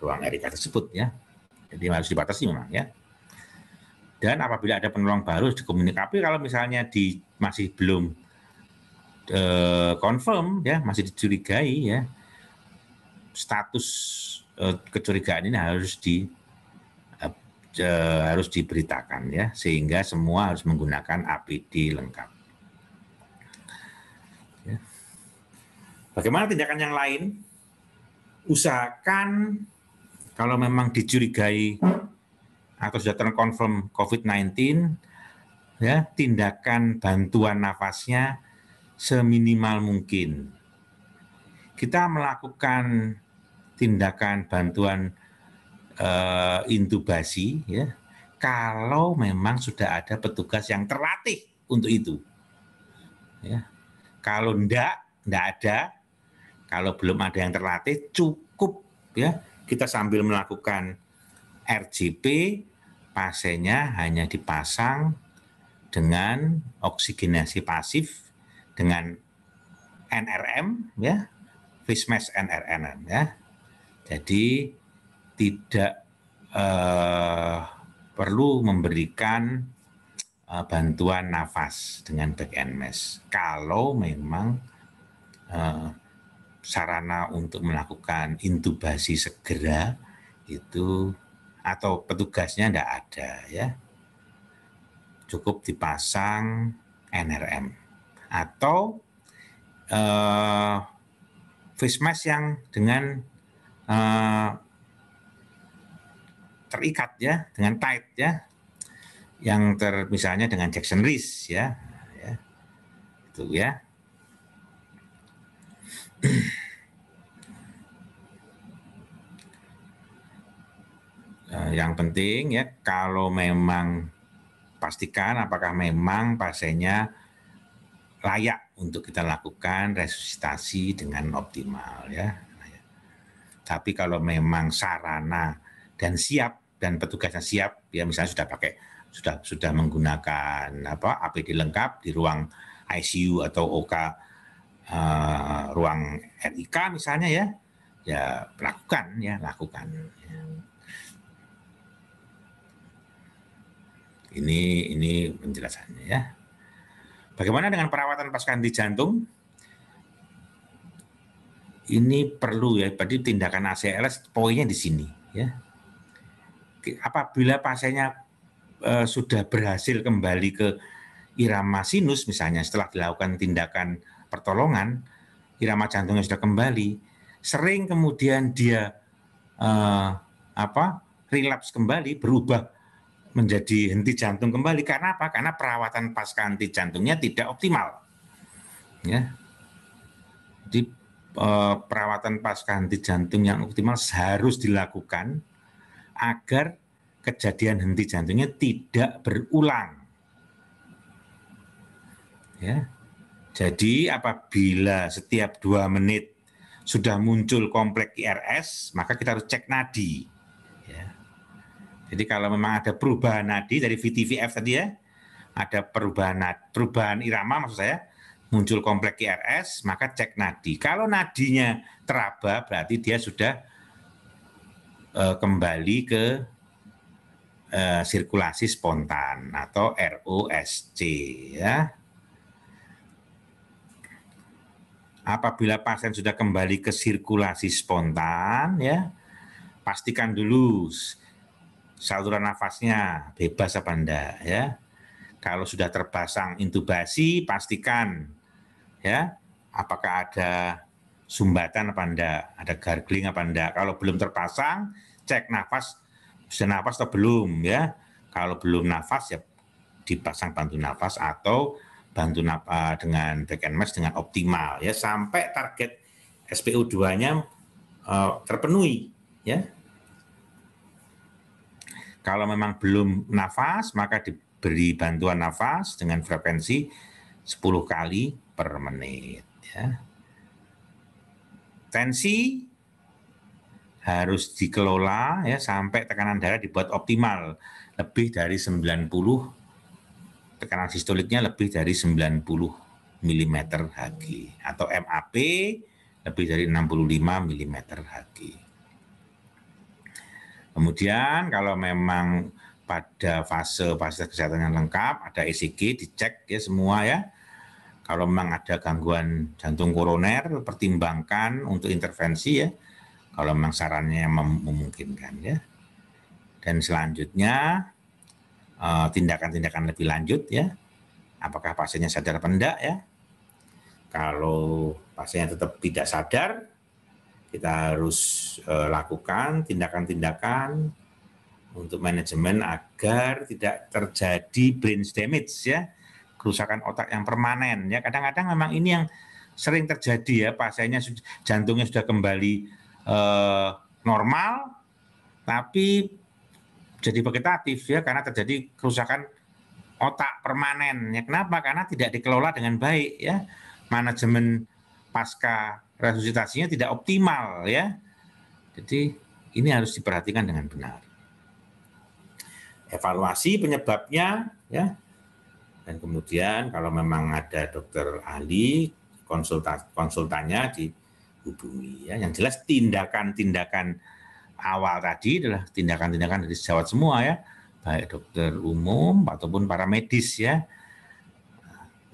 ruang RIK tersebut ya jadi harus dibatasi memang ya dan apabila ada penolong baru dikomunikasi kalau misalnya di masih belum Eh, confirm ya masih dicurigai ya status eh, kecurigaan ini harus di eh, harus diberitakan ya sehingga semua harus menggunakan APD lengkap. Ya. Bagaimana tindakan yang lain? Usahakan kalau memang dicurigai atau sudah terkonfirm COVID-19 ya tindakan bantuan nafasnya seminimal mungkin. Kita melakukan tindakan bantuan uh, intubasi ya kalau memang sudah ada petugas yang terlatih untuk itu. Ya. Kalau enggak, enggak ada. Kalau belum ada yang terlatih cukup ya kita sambil melakukan RGP pasiennya hanya dipasang dengan oksigenasi pasif dengan NRM ya, mask NRM ya. Jadi tidak eh, perlu memberikan eh, bantuan nafas dengan back end mesh kalau memang eh, sarana untuk melakukan intubasi segera itu atau petugasnya tidak ada ya cukup dipasang NRM atau uh, face mask yang dengan uh, terikat ya, dengan tight ya, yang ter misalnya dengan Jackson Reese ya, ya. itu ya. Eh, yang penting ya kalau memang pastikan apakah memang pasiennya layak untuk kita lakukan resusitasi dengan optimal ya. Tapi kalau memang sarana dan siap dan petugasnya siap ya misalnya sudah pakai sudah sudah menggunakan apa APD lengkap di ruang ICU atau OK uh, eh, ruang RIK misalnya ya ya lakukan ya lakukan ini ini penjelasannya ya Bagaimana dengan perawatan pasca henti jantung? Ini perlu ya, berarti tindakan ACLS poinnya di sini ya. Apabila pasiennya e, sudah berhasil kembali ke irama sinus misalnya setelah dilakukan tindakan pertolongan, irama jantungnya sudah kembali, sering kemudian dia e, apa? relaps kembali, berubah menjadi henti jantung kembali karena apa? Karena perawatan pasca henti jantungnya tidak optimal. Ya. Jadi e, perawatan pasca henti jantung yang optimal harus dilakukan agar kejadian henti jantungnya tidak berulang. Ya. Jadi apabila setiap dua menit sudah muncul kompleks IRS, maka kita harus cek nadi. Jadi kalau memang ada perubahan nadi dari VTVF tadi ya, ada perubahan perubahan irama maksud saya, muncul kompleks IRS, maka cek nadi. Kalau nadinya teraba berarti dia sudah uh, kembali ke uh, sirkulasi spontan atau ROSC ya. Apabila pasien sudah kembali ke sirkulasi spontan ya, pastikan dulu saluran nafasnya bebas apa enggak ya. Kalau sudah terpasang intubasi pastikan ya apakah ada sumbatan apa enggak, ada gargling apa enggak. Kalau belum terpasang cek nafas bisa nafas atau belum ya. Kalau belum nafas ya dipasang bantu nafas atau bantu nafas eh, dengan back and mask dengan optimal ya sampai target SPO2-nya eh, terpenuhi ya kalau memang belum nafas, maka diberi bantuan nafas dengan frekuensi 10 kali per menit. Ya. Tensi harus dikelola ya sampai tekanan darah dibuat optimal lebih dari 90 tekanan sistoliknya lebih dari 90 mm Hg atau MAP lebih dari 65 mm Hg. Kemudian kalau memang pada fase fase kesehatan yang lengkap, ada ECG dicek ya semua ya. Kalau memang ada gangguan jantung koroner, pertimbangkan untuk intervensi ya. Kalau memang sarannya mem memungkinkan ya. Dan selanjutnya eh, tindakan-tindakan lebih lanjut ya. Apakah pasiennya sadar apa enggak ya? Kalau pasiennya tetap tidak sadar, kita harus eh, lakukan tindakan-tindakan untuk manajemen agar tidak terjadi brain damage ya kerusakan otak yang permanen ya kadang-kadang memang ini yang sering terjadi ya pasiennya jantungnya sudah kembali uh, normal tapi jadi vegetatif ya karena terjadi kerusakan otak permanen ya kenapa karena tidak dikelola dengan baik ya manajemen pasca resusitasinya tidak optimal ya. Jadi ini harus diperhatikan dengan benar. Evaluasi penyebabnya ya. Dan kemudian kalau memang ada dokter ahli konsultan konsultannya dihubungi ya. Yang jelas tindakan-tindakan awal tadi adalah tindakan-tindakan dari sejawat semua ya, baik dokter umum ataupun para medis ya.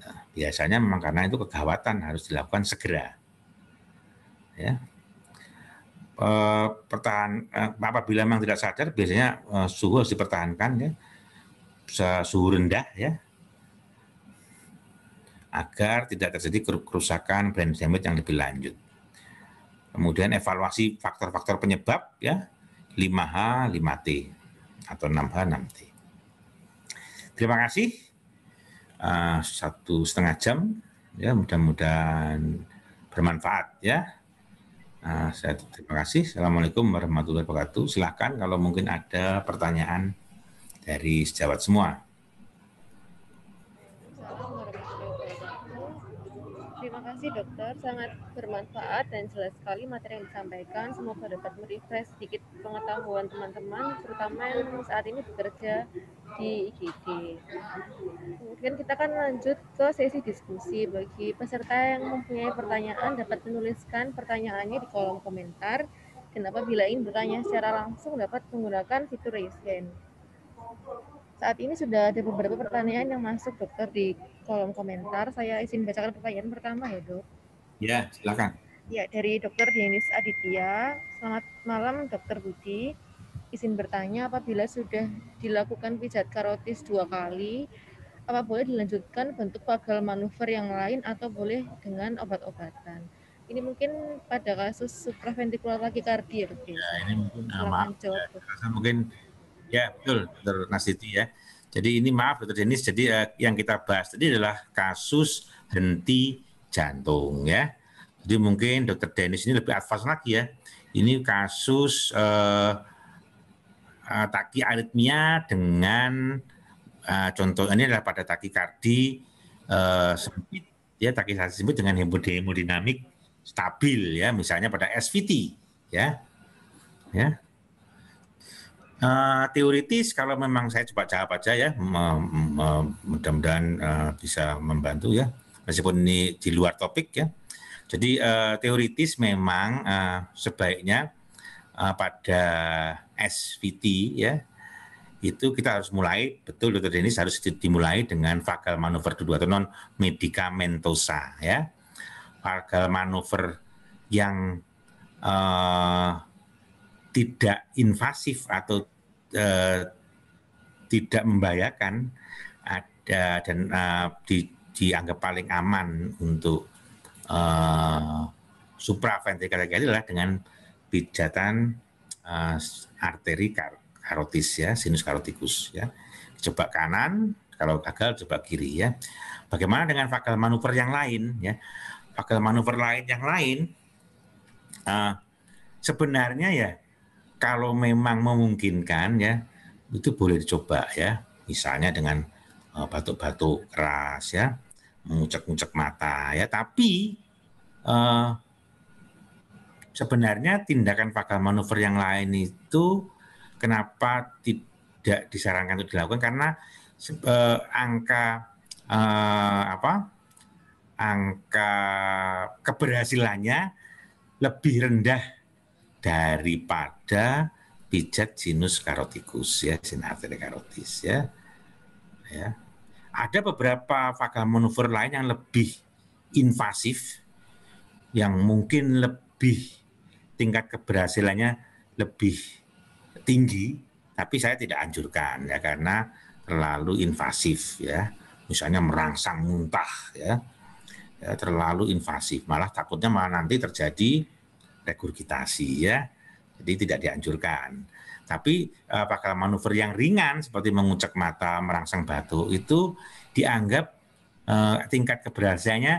Nah, biasanya memang karena itu kegawatan harus dilakukan segera ya E, pertahan e, apabila memang tidak sadar biasanya e, suhu harus dipertahankan ya bisa suhu rendah ya agar tidak terjadi kerusakan brain damage yang lebih lanjut. Kemudian evaluasi faktor-faktor penyebab ya 5H, 5T atau 6H, 6T. Terima kasih. Uh, satu setengah jam ya mudah-mudahan bermanfaat ya. Nah, saya terima kasih. Assalamualaikum warahmatullahi wabarakatuh. Silahkan kalau mungkin ada pertanyaan dari sejawat semua. Terima kasih dokter, sangat bermanfaat dan jelas sekali materi yang disampaikan. Semoga dapat merefresh sedikit pengetahuan teman-teman, terutama yang saat ini bekerja di IGD. Kemudian kita akan lanjut ke sesi diskusi. Bagi peserta yang mempunyai pertanyaan dapat menuliskan pertanyaannya di kolom komentar. Dan apabila ingin bertanya secara langsung dapat menggunakan fitur raise hand. Saat ini sudah ada beberapa pertanyaan yang masuk dokter di kolom komentar. Saya izin bacakan pertanyaan pertama ya dok. Ya silakan. Ya dari dokter Dennis Aditya. Selamat malam dokter Budi. Izin bertanya apabila sudah dilakukan pijat karotis dua kali, apa boleh dilanjutkan bentuk pagal manuver yang lain atau boleh dengan obat-obatan? ini mungkin pada kasus supraventrikular takikardia nah, ya, ini mungkin uh, maaf, ya, mungkin Ya betul, Dr. Nasiti ya. Jadi ini maaf Dr. Denis, jadi eh, yang kita bahas tadi adalah kasus henti jantung ya. Jadi mungkin Dr. Denis ini lebih advance lagi ya. Ini kasus eh, eh taki aritmia dengan uh, contoh ini adalah pada kardi uh, eh, sempit ya takikardi sempit dengan hemodinamik stabil ya misalnya pada SVT ya ya Uh, teoritis kalau memang saya coba jawab aja ya, mudah-mudahan uh, bisa membantu ya, meskipun ini di luar topik ya. Jadi uh, teoritis memang uh, sebaiknya uh, pada SVT ya itu kita harus mulai betul dokter Denis harus dimulai dengan vagal manuver kedua atau non medikamentosa ya. Vagal manuver yang uh, tidak invasif atau uh, tidak membahayakan ada dan uh, di, dianggap paling aman untuk uh, eh, supraventrikular adalah dengan pijatan uh, arteri kar karotis ya, sinus karotikus ya. Coba kanan, kalau gagal coba kiri ya. Bagaimana dengan fakal manuver yang lain ya? Fakal manuver lain yang lain uh, sebenarnya ya kalau memang memungkinkan ya itu boleh dicoba ya misalnya dengan eh, batuk-batuk uh, keras ya mengucek-ucek mata ya tapi uh, sebenarnya tindakan pakal manuver yang lain itu kenapa tidak disarankan untuk dilakukan karena uh, angka uh, apa angka keberhasilannya lebih rendah daripada pijat sinus karotikus ya, sinus arteri karotis ya. Ya. Ada beberapa vagal manuver lain yang lebih invasif yang mungkin lebih tingkat keberhasilannya lebih tinggi, tapi saya tidak anjurkan ya karena terlalu invasif ya. Misalnya merangsang muntah ya. ya terlalu invasif, malah takutnya malah nanti terjadi regurgitasi ya. Jadi tidak dianjurkan. Tapi apakah eh, manuver yang ringan seperti mengucek mata, merangsang batuk itu dianggap eh, tingkat keberhasilannya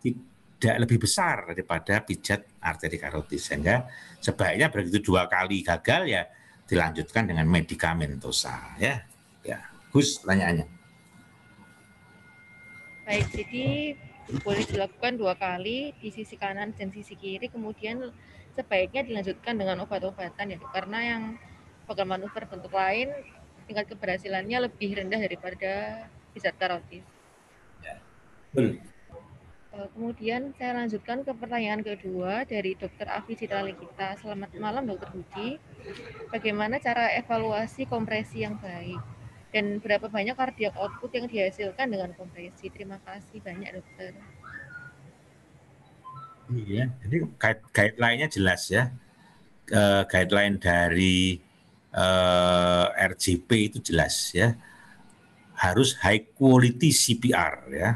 tidak lebih besar daripada pijat arteri karotis sehingga sebaiknya begitu dua kali gagal ya dilanjutkan dengan medikamentosa ya. Ya, Gus pertanyaannya. Baik, jadi boleh dilakukan dua kali di sisi kanan dan sisi kiri kemudian sebaiknya dilanjutkan dengan obat-obatan ya karena yang program manuver bentuk lain tingkat keberhasilannya lebih rendah daripada bisa karotis. Ya, e, Kemudian saya lanjutkan ke pertanyaan kedua dari Dokter Afi kita Selamat malam Dokter Budi. Bagaimana cara evaluasi kompresi yang baik? dan berapa banyak cardiac output yang dihasilkan dengan kompresi. Terima kasih banyak dokter. Iya, jadi guide, guideline-nya jelas ya. Uh, guideline dari uh, eh, RGP itu jelas ya. Harus high quality CPR ya.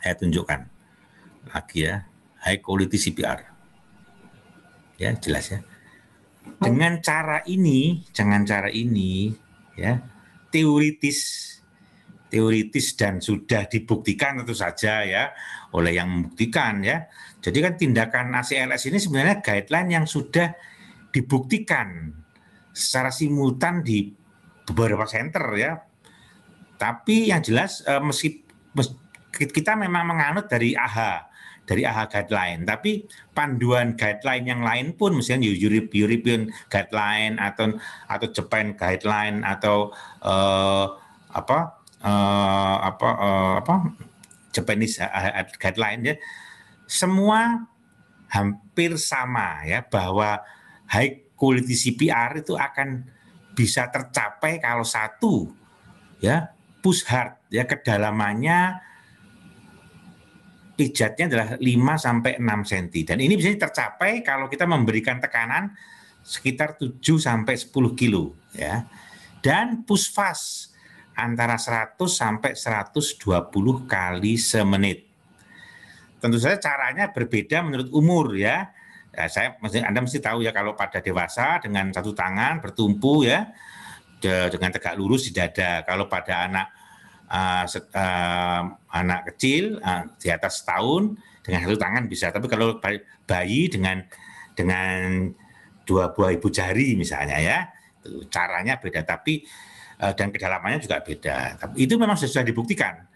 Saya tunjukkan lagi ya, high quality CPR. Ya, jelas ya. Oh. Dengan cara ini, dengan cara ini ya teoritis teoritis dan sudah dibuktikan tentu saja ya oleh yang membuktikan ya. Jadi kan tindakan ACLS ini sebenarnya guideline yang sudah dibuktikan secara simultan di beberapa center ya. Tapi yang jelas eh, meskipun kita memang menganut dari AHA dari AHA guideline. Tapi panduan guideline yang lain pun misalnya European guideline atau atau Japan guideline atau uh, apa uh, apa uh, apa Japanese guideline ya semua hampir sama ya bahwa high quality CPR itu akan bisa tercapai kalau satu ya push hard ya kedalamannya pijatnya adalah 5 sampai 6 cm dan ini bisa tercapai kalau kita memberikan tekanan sekitar 7 sampai 10 kilo ya. Dan pusfas antara 100 sampai 120 kali semenit. Tentu saja caranya berbeda menurut umur ya. ya saya Anda mesti tahu ya kalau pada dewasa dengan satu tangan bertumpu ya dengan tegak lurus di dada. Kalau pada anak uh, uh, anak kecil uh, di atas setahun dengan satu tangan bisa. Tapi kalau bayi dengan dengan dua buah ibu jari misalnya ya, caranya beda. Tapi uh, dan kedalamannya juga beda. Tapi itu memang sudah dibuktikan.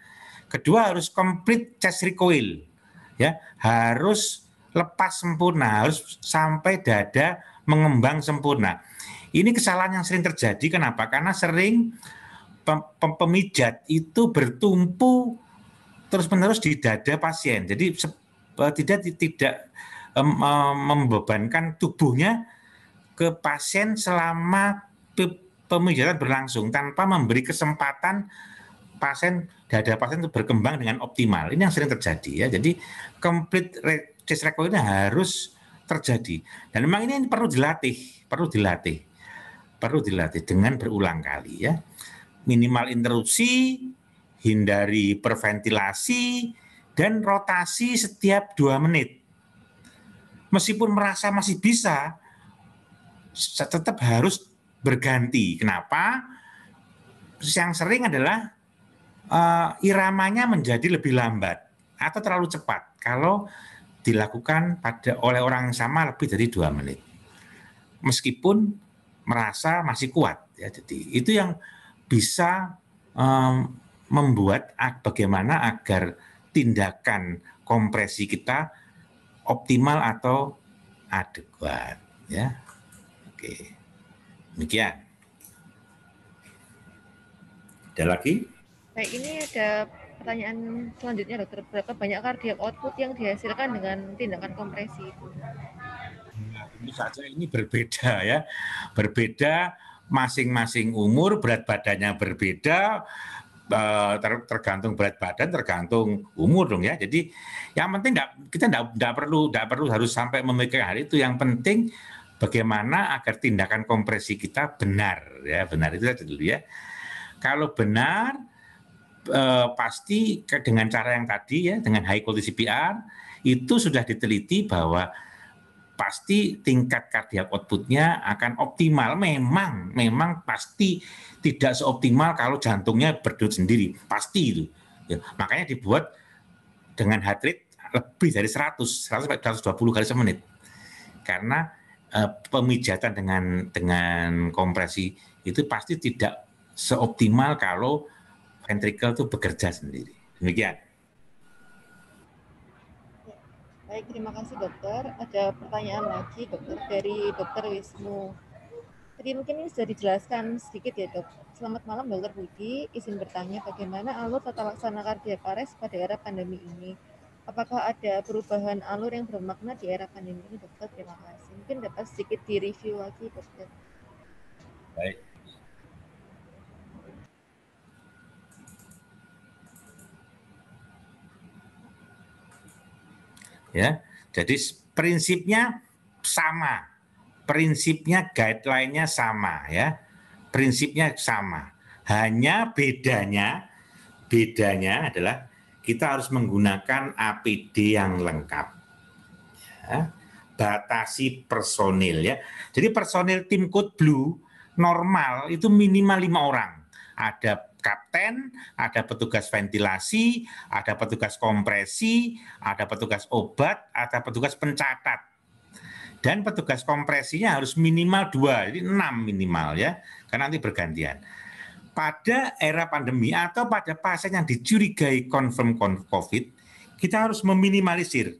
Kedua harus komplit chest recoil, ya harus lepas sempurna, harus sampai dada mengembang sempurna. Ini kesalahan yang sering terjadi. Kenapa? Karena sering pemijat itu bertumpu terus-menerus di dada pasien. Jadi e, tidak tidak um, um, membebankan tubuhnya ke pasien selama pemijatan berlangsung tanpa memberi kesempatan pasien dada pasien itu berkembang dengan optimal. Ini yang sering terjadi ya. Jadi complete chest recovery harus terjadi. Dan memang ini perlu dilatih, perlu dilatih. Perlu dilatih dengan berulang kali ya minimal interupsi, hindari perventilasi, dan rotasi setiap dua menit. Meskipun merasa masih bisa, tetap harus berganti. Kenapa? Yang sering adalah uh, iramanya menjadi lebih lambat atau terlalu cepat kalau dilakukan pada oleh orang yang sama lebih dari dua menit. Meskipun merasa masih kuat ya jadi itu yang bisa um, membuat bagaimana agar tindakan kompresi kita optimal atau adekuat ya oke demikian ada lagi baik ini ada pertanyaan selanjutnya dokter berapa banyak kardiak output yang dihasilkan dengan tindakan kompresi itu nah, saja ini berbeda ya berbeda masing-masing umur berat badannya berbeda eh, tergantung berat badan, tergantung umur dong ya. Jadi yang penting kita tidak perlu tidak perlu harus sampai memikirkan hal itu. Yang penting bagaimana agar tindakan kompresi kita benar ya benar itu saja dulu ya. Kalau benar eh, pasti dengan cara yang tadi ya dengan high quality CPR itu sudah diteliti bahwa pasti tingkat kardiak outputnya akan optimal. Memang, memang pasti tidak seoptimal kalau jantungnya berdut sendiri. Pasti itu. Ya, makanya dibuat dengan heart rate lebih dari 100, 100 120 kali semenit. Karena eh, pemijatan dengan dengan kompresi itu pasti tidak seoptimal kalau ventrikel itu bekerja sendiri. Demikian. Baik, terima kasih dokter. Ada pertanyaan lagi dokter dari dokter Wisnu. Tadi mungkin ini sudah dijelaskan sedikit ya dok. Selamat malam dokter Budi. Izin bertanya bagaimana alur tata laksana kardiopares pada era pandemi ini? Apakah ada perubahan alur yang bermakna di era pandemi ini dokter? Terima kasih. Mungkin dapat sedikit direview lagi dokter. Baik, ya. Jadi prinsipnya sama. Prinsipnya guideline-nya sama ya. Prinsipnya sama. Hanya bedanya bedanya adalah kita harus menggunakan APD yang lengkap. Ya. Batasi personil ya. Jadi personil tim Code Blue normal itu minimal lima orang. Ada kapten, ada petugas ventilasi, ada petugas kompresi, ada petugas obat, ada petugas pencatat. Dan petugas kompresinya harus minimal dua, jadi enam minimal ya, karena nanti bergantian. Pada era pandemi atau pada pasien yang dicurigai confirm COVID, kita harus meminimalisir.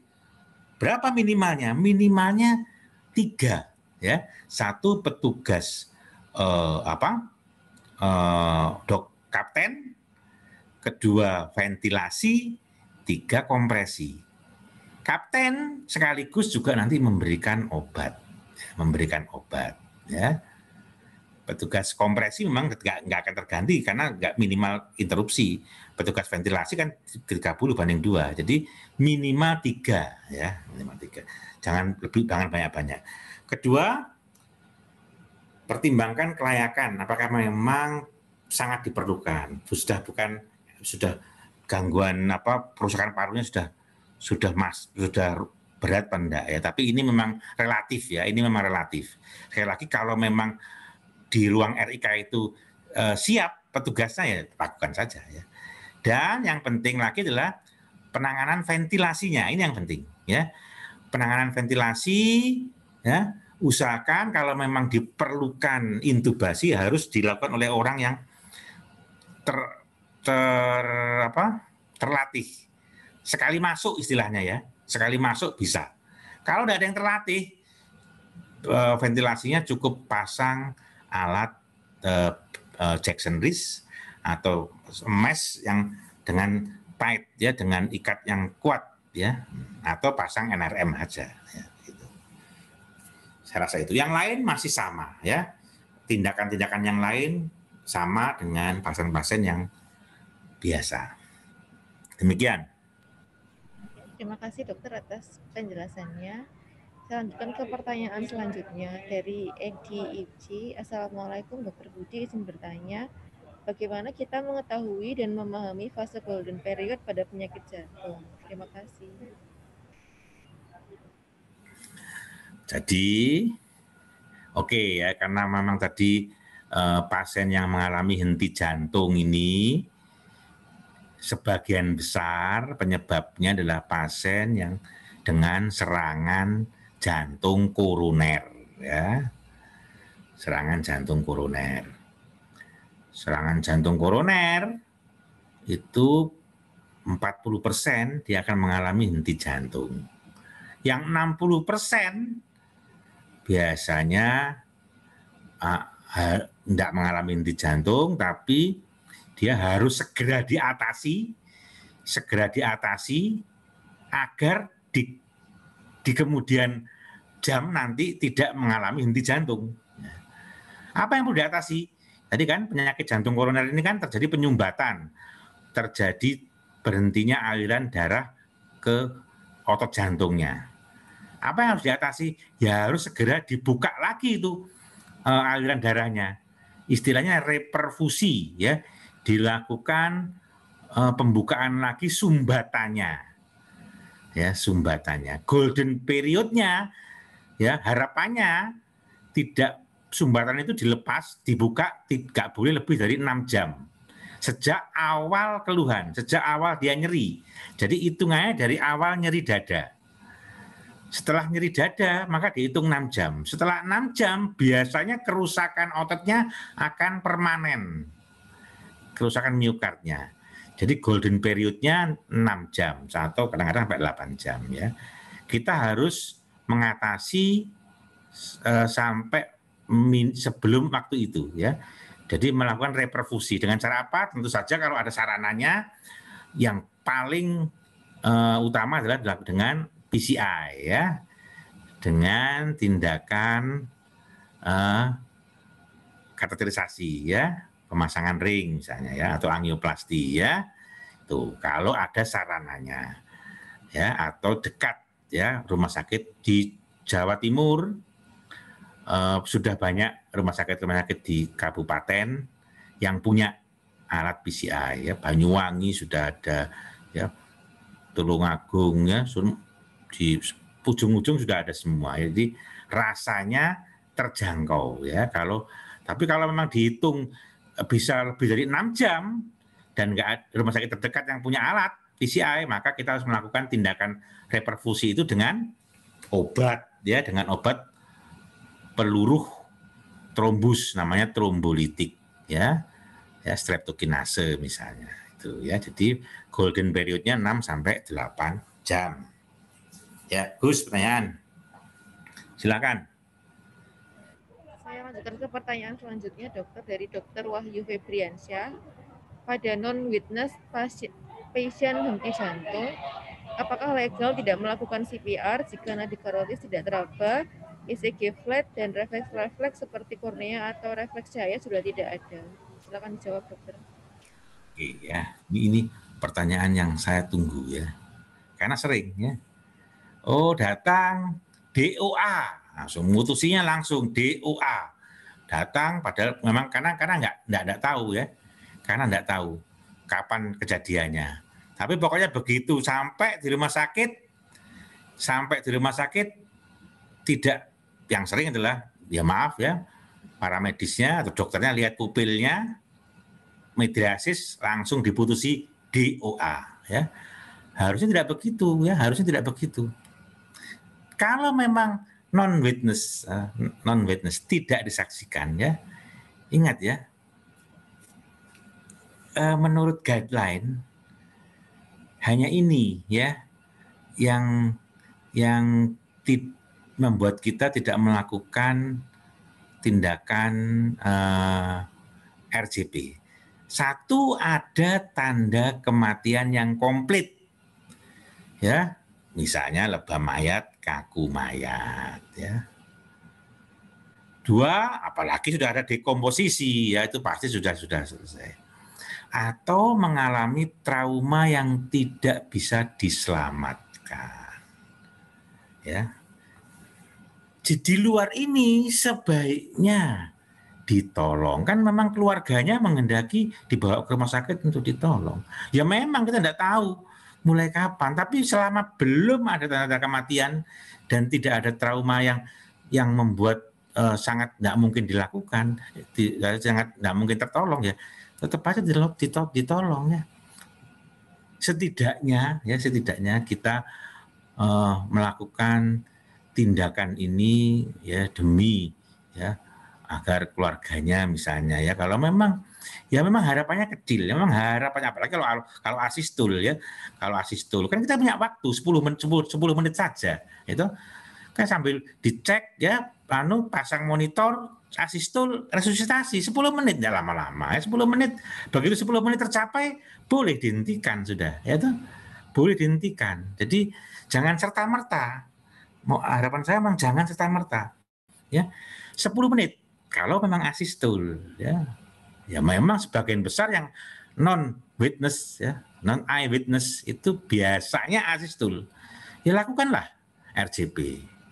Berapa minimalnya? Minimalnya tiga, ya. Satu petugas eh, apa eh, dok kapten, kedua ventilasi, tiga kompresi. Kapten sekaligus juga nanti memberikan obat, memberikan obat. Ya. Petugas kompresi memang nggak akan terganti karena nggak minimal interupsi. Petugas ventilasi kan 30 banding dua, jadi minimal tiga ya, minimal tiga. Jangan lebih jangan banyak-banyak. Kedua, pertimbangkan kelayakan apakah memang sangat diperlukan. Sudah bukan sudah gangguan apa perusakan parunya sudah sudah mas sudah berat pendak ya tapi ini memang relatif ya ini memang relatif sekali lagi kalau memang di ruang RIK itu eh, siap petugasnya ya lakukan saja ya dan yang penting lagi adalah penanganan ventilasinya ini yang penting ya penanganan ventilasi ya usahakan kalau memang diperlukan intubasi harus dilakukan oleh orang yang ter, ter apa terlatih sekali masuk istilahnya ya sekali masuk bisa kalau tidak ada yang terlatih eh, ventilasinya cukup pasang alat eh, eh, Jackson Rees atau mesh yang dengan tight ya dengan ikat yang kuat ya atau pasang NRM aja ya, gitu. saya rasa itu yang lain masih sama ya tindakan-tindakan yang lain sama dengan pasien-pasien yang biasa. Demikian. Terima kasih dokter atas penjelasannya. Saya lanjutkan ke pertanyaan selanjutnya dari Edi Ibji. Assalamualaikum dokter Budi izin bertanya, bagaimana kita mengetahui dan memahami fase golden period pada penyakit jantung? Terima kasih. Jadi, oke okay ya, karena memang tadi Eh, pasien yang mengalami henti jantung ini sebagian besar penyebabnya adalah pasien yang dengan serangan jantung koroner ya. Serangan jantung koroner. Serangan jantung koroner itu 40% dia akan mengalami henti jantung. Yang 60% biasanya ah, tidak mengalami inti jantung, tapi dia harus segera diatasi, segera diatasi agar di, di kemudian jam nanti tidak mengalami henti jantung. Apa yang perlu diatasi? Tadi kan penyakit jantung koroner ini kan terjadi penyumbatan, terjadi berhentinya aliran darah ke otot jantungnya. Apa yang harus diatasi? Ya harus segera dibuka lagi itu eh, aliran darahnya istilahnya reperfusi ya dilakukan uh, pembukaan lagi sumbatannya ya sumbatannya golden periodnya ya harapannya tidak sumbatan itu dilepas dibuka tidak boleh lebih dari enam jam sejak awal keluhan sejak awal dia nyeri jadi hitungannya dari awal nyeri dada setelah nyeri dada, maka dihitung 6 jam. Setelah 6 jam, biasanya kerusakan ototnya akan permanen. Kerusakan miokardnya. Jadi golden periodnya 6 jam, atau kadang-kadang sampai 8 jam ya. Kita harus mengatasi uh, sampai min, sebelum waktu itu ya. Jadi melakukan reperfusi dengan cara apa? Tentu saja kalau ada sarananya yang paling uh, utama adalah dengan PCI ya dengan tindakan uh, kateterisasi ya pemasangan ring misalnya ya atau angioplasti ya tuh kalau ada sarananya ya atau dekat ya rumah sakit di Jawa Timur uh, sudah banyak rumah sakit rumah sakit di kabupaten yang punya alat PCI ya Banyuwangi sudah ada ya Tulungagung ya di ujung-ujung sudah ada semua. Jadi rasanya terjangkau ya kalau tapi kalau memang dihitung eh, bisa lebih dari enam jam dan enggak rumah sakit terdekat yang punya alat PCI maka kita harus melakukan tindakan reperfusi itu dengan obat ya dengan obat peluruh trombus namanya trombolitik ya ya streptokinase misalnya itu ya jadi golden periodnya 6 sampai delapan jam Ya, Gus pertanyaan. Silakan. Saya lanjutkan ke pertanyaan selanjutnya dokter dari Dokter Wahyu Febriansyah. Pada non-witness pasien, pasien henti jantung, apakah legal tidak melakukan CPR jika nadi karotis tidak teraba, ECG flat, dan refleks-refleks seperti kornea atau refleks cahaya sudah tidak ada? Silakan jawab dokter. Iya, ini pertanyaan yang saya tunggu ya. Karena sering ya, oh datang DOA nah, langsung mutusinya langsung DOA datang padahal memang karena karena nggak nggak nggak tahu ya karena nggak tahu kapan kejadiannya tapi pokoknya begitu sampai di rumah sakit sampai di rumah sakit tidak yang sering adalah ya maaf ya para medisnya atau dokternya lihat pupilnya mediasis langsung diputusi DOA ya harusnya tidak begitu ya harusnya tidak begitu kalau memang non witness eh, non witness tidak disaksikan ya ingat ya eh, menurut guideline hanya ini ya yang yang membuat kita tidak melakukan tindakan uh, Satu ada tanda kematian yang komplit, ya misalnya lebah mayat kaku mayat ya. Dua, apalagi sudah ada dekomposisi ya itu pasti sudah sudah selesai. Atau mengalami trauma yang tidak bisa diselamatkan. Ya. Di luar ini sebaiknya ditolong kan memang keluarganya mengendaki dibawa ke rumah sakit untuk ditolong ya memang kita tidak tahu mulai kapan. Tapi selama belum ada tanda-tanda kematian dan tidak ada trauma yang yang membuat uh, sangat tidak mungkin dilakukan, di, eh, sangat tidak mungkin tertolong ya, tetap aja ditolong, ditolong ya. Setidaknya ya setidaknya kita uh, melakukan tindakan ini ya demi ya agar keluarganya misalnya ya kalau memang ya memang harapannya kecil. ya Memang harapannya apalagi kalau kalau asistul ya. Kalau asistul kan kita punya waktu 10 menit 10, 10 menit saja itu kan sambil dicek ya anu pasang monitor asistul resusitasi 10 menit ya lama-lama ya 10 menit begitu 10 menit tercapai boleh dihentikan sudah ya itu boleh dihentikan jadi jangan serta merta mau harapan saya memang jangan serta merta ya 10 menit kalau memang asistul ya ya memang sebagian besar yang non witness ya non eye witness itu biasanya asistul ya lakukanlah RJP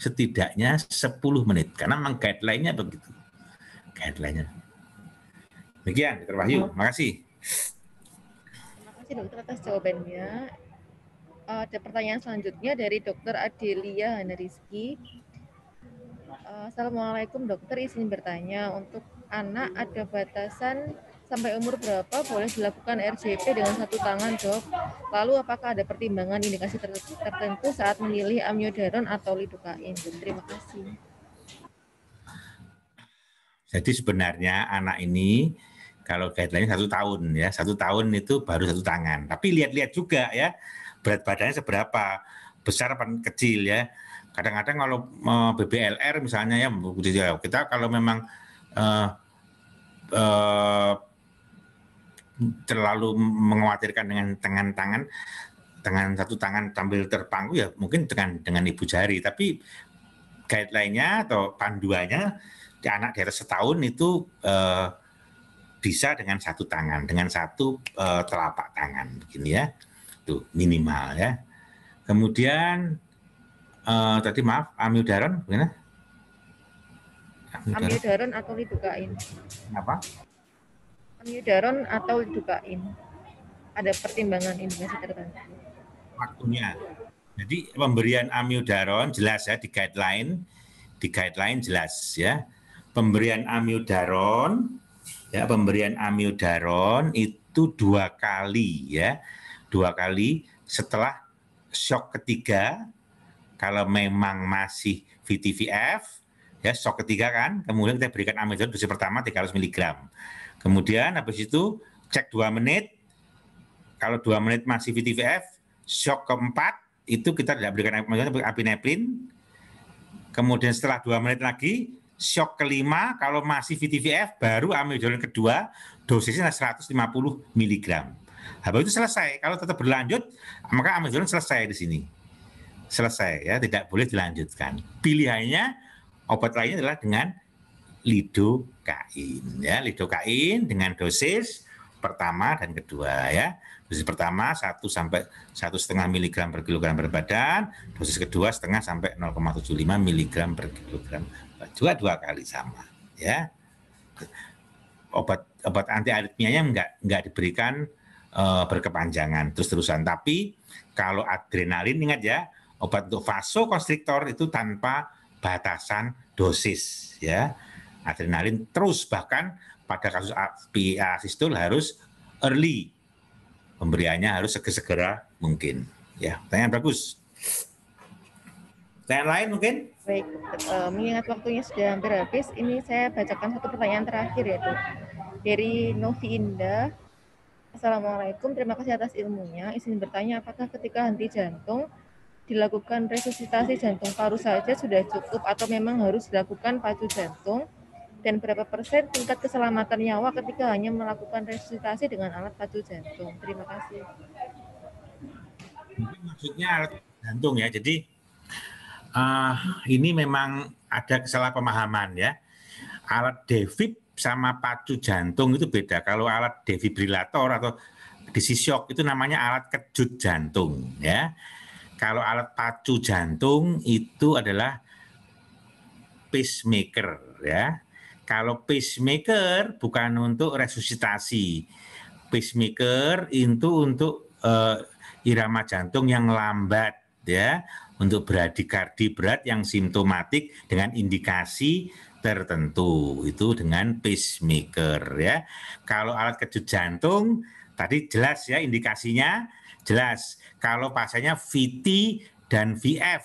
setidaknya 10 menit karena memang guideline-nya begitu guideline-nya demikian Dr. Wahyu terima makasih terima kasih dokter atas jawabannya ada pertanyaan selanjutnya dari dokter Adelia Hanariski. Eh, Assalamualaikum dokter, izin bertanya untuk anak ada batasan sampai umur berapa boleh dilakukan RJP dengan satu tangan dok? Lalu apakah ada pertimbangan indikasi tertentu saat memilih amiodaron atau lidokain? Terima kasih. Jadi sebenarnya anak ini kalau guideline satu tahun ya, satu tahun itu baru satu tangan. Tapi lihat-lihat juga ya berat badannya seberapa, besar apa kecil ya. Kadang-kadang kalau eh, BBLR misalnya ya kita kalau memang uh, terlalu mengkhawatirkan dengan tangan tangan dengan satu tangan tampil terpangku ya mungkin dengan dengan ibu jari tapi kait lainnya atau panduannya di anak di atas setahun itu uh, bisa dengan satu tangan dengan satu uh, telapak tangan begini ya tuh minimal ya kemudian uh, tadi maaf amiodaron bagaimana amiodaron atau lidokain apa amiodaron atau lidokain ada pertimbangan indikasi tertentu waktunya jadi pemberian amiodaron jelas ya di guideline di guideline jelas ya pemberian amiodaron ya pemberian amiodaron itu dua kali ya dua kali setelah shock ketiga kalau memang masih VTVF ya shock ketiga kan kemudian kita berikan amezon dosis pertama 300 mg kemudian habis itu cek dua menit kalau dua menit masih VTVF shock keempat itu kita tidak berikan amezon tapi apineprin kemudian setelah dua menit lagi shock kelima kalau masih VTVF baru amezon kedua dosisnya 150 mg habis itu selesai kalau tetap berlanjut maka amezon selesai di sini selesai ya tidak boleh dilanjutkan pilihannya Obat lainnya adalah dengan lidokain ya, lidokain dengan dosis pertama dan kedua ya. Dosis pertama 1 sampai satu setengah miligram per kilogram per badan, dosis kedua setengah sampai 0,75 miligram per kilogram. Dua dua kali sama ya. Obat obat anti aritmianya enggak enggak diberikan uh, berkepanjangan terus-terusan. Tapi kalau adrenalin ingat ya, obat untuk vasokonstriktor itu tanpa batasan dosis ya. Adrenalin terus bahkan pada kasus PA sistol harus early. Pemberiannya harus segera mungkin. Ya, pertanyaan bagus. Pertanyaan lain mungkin? Baik, eh, mengingat waktunya sudah hampir habis, ini saya bacakan satu pertanyaan terakhir yaitu dari Novi Indah. Assalamualaikum, terima kasih atas ilmunya. Izin bertanya, apakah ketika henti jantung, dilakukan resusitasi jantung paru saja sudah cukup atau memang harus dilakukan pacu jantung dan berapa persen tingkat keselamatan nyawa ketika hanya melakukan resusitasi dengan alat pacu jantung. Terima kasih. Maksudnya alat jantung ya. Jadi uh, ini memang ada kesalahpahaman ya. Alat defib sama pacu jantung itu beda. Kalau alat defibrilator atau desi itu namanya alat kejut jantung ya kalau alat pacu jantung itu adalah pacemaker ya. Kalau pacemaker bukan untuk resusitasi. Pacemaker itu untuk uh, irama jantung yang lambat ya, untuk bradikardi berat yang simptomatik dengan indikasi tertentu itu dengan pacemaker ya. Kalau alat kejut jantung tadi jelas ya indikasinya jelas kalau pasiennya VT dan VF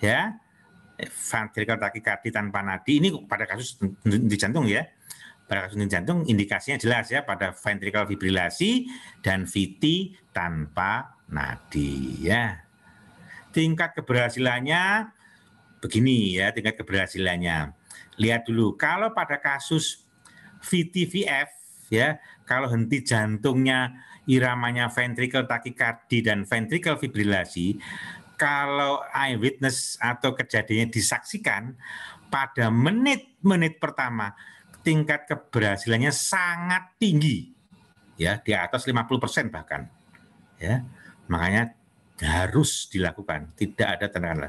ya ventricular tachycardia tanpa nadi ini pada kasus di jantung ya pada kasus di jantung indikasinya jelas ya pada ventricular fibrilasi dan VT tanpa nadi ya tingkat keberhasilannya begini ya tingkat keberhasilannya lihat dulu kalau pada kasus VTVF ya kalau henti jantungnya iramanya ventricle takikardi dan ventricle fibrilasi kalau eyewitness atau kejadiannya disaksikan pada menit-menit pertama tingkat keberhasilannya sangat tinggi ya di atas 50% bahkan ya makanya harus dilakukan tidak ada tanda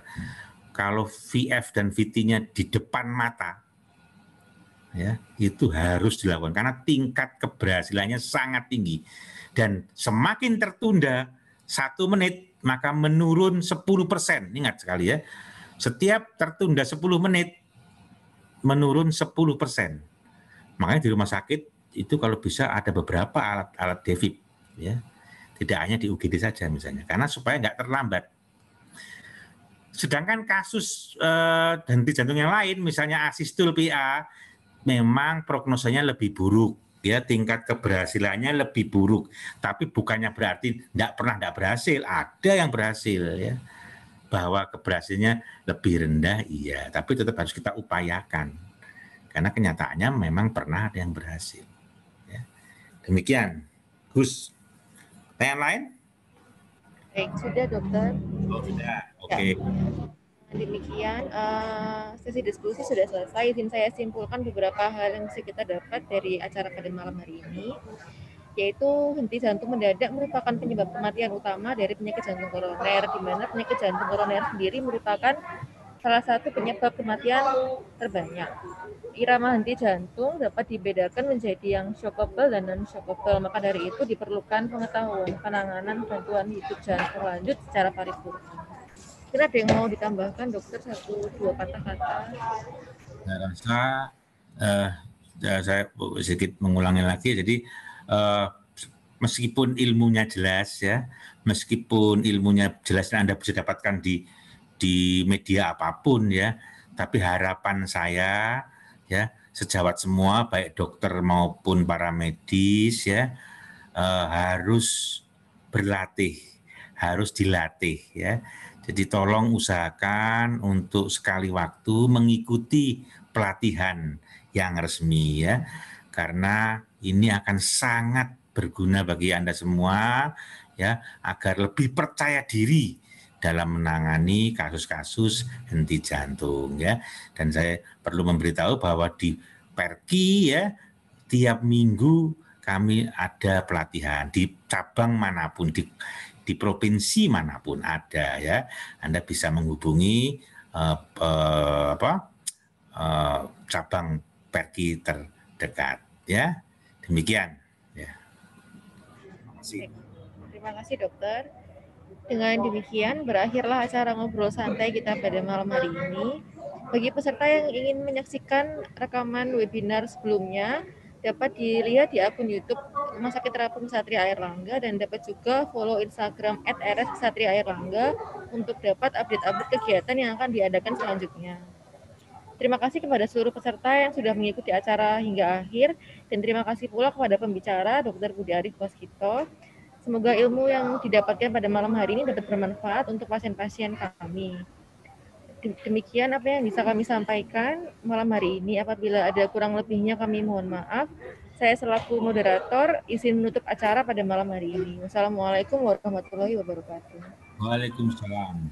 kalau VF dan VT-nya di depan mata ya itu harus dilakukan karena tingkat keberhasilannya sangat tinggi dan semakin tertunda satu menit, maka menurun 10 persen. Ingat sekali ya, setiap tertunda 10 menit, menurun 10 persen. Makanya di rumah sakit itu kalau bisa ada beberapa alat-alat defib Ya. Tidak hanya di UGD saja misalnya, karena supaya nggak terlambat. Sedangkan kasus henti eh, henti jantung yang lain, misalnya asistul PA, memang prognosanya lebih buruk Ya tingkat keberhasilannya lebih buruk. Tapi bukannya berarti tidak pernah tidak berhasil. Ada yang berhasil ya. Bahwa keberhasilannya lebih rendah iya, tapi tetap harus kita upayakan. Karena kenyataannya memang pernah ada yang berhasil. Ya. Demikian, Gus. Pertanyaan lain? Baik, sudah dokter. Oh, sudah. Ya. Oke. Okay. Ya demikian uh, sesi diskusi sudah selesai. Izin saya simpulkan beberapa hal yang bisa kita dapat dari acara pada malam hari ini, yaitu henti jantung mendadak merupakan penyebab kematian utama dari penyakit jantung koroner, di mana penyakit jantung koroner sendiri merupakan salah satu penyebab kematian terbanyak. Irama henti jantung dapat dibedakan menjadi yang shockable dan non-shockable. Maka dari itu diperlukan pengetahuan penanganan bantuan hidup jantung lanjut secara paripurna kira ada yang mau ditambahkan dokter satu dua patah kata saya rasa eh, ya, saya sedikit mengulangi lagi jadi eh, meskipun ilmunya jelas ya meskipun ilmunya jelas anda bisa dapatkan di di media apapun ya tapi harapan saya ya sejawat semua baik dokter maupun para medis ya eh, harus berlatih harus dilatih ya jadi tolong usahakan untuk sekali waktu mengikuti pelatihan yang resmi ya. Karena ini akan sangat berguna bagi Anda semua ya agar lebih percaya diri dalam menangani kasus-kasus henti jantung ya. Dan saya perlu memberitahu bahwa di Perki ya tiap minggu kami ada pelatihan di cabang manapun di di provinsi manapun ada ya. Anda bisa menghubungi uh, uh, apa uh, cabang pergi terdekat ya. Demikian ya. Terima kasih. Terima kasih dokter. Dengan demikian berakhirlah acara ngobrol santai kita pada malam hari ini. Bagi peserta yang ingin menyaksikan rekaman webinar sebelumnya, dapat dilihat di akun YouTube Rumah Sakit Terapung Satria Air Langga dan dapat juga follow Instagram @rs_satria_airlangga untuk dapat update-update kegiatan yang akan diadakan selanjutnya. Terima kasih kepada seluruh peserta yang sudah mengikuti acara hingga akhir dan terima kasih pula kepada pembicara Dr. Budi Arif Waskito. Semoga ilmu yang didapatkan pada malam hari ini dapat bermanfaat untuk pasien-pasien kami demikian apa yang bisa kami sampaikan malam hari ini. Apabila ada kurang lebihnya kami mohon maaf. Saya selaku moderator izin menutup acara pada malam hari ini. Wassalamualaikum warahmatullahi wabarakatuh. Waalaikumsalam.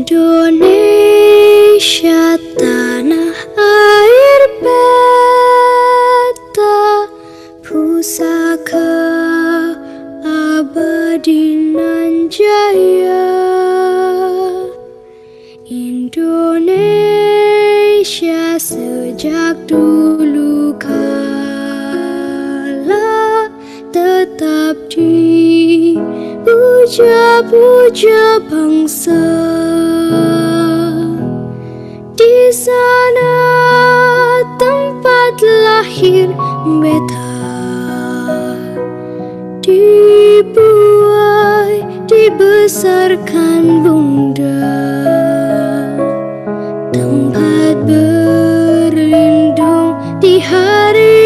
Indonesia tanah air beta pusaka abadi nan jaya puja-puja bangsa Di sana tempat lahir beta Dibuai, dibesarkan bunda Tempat berlindung di hari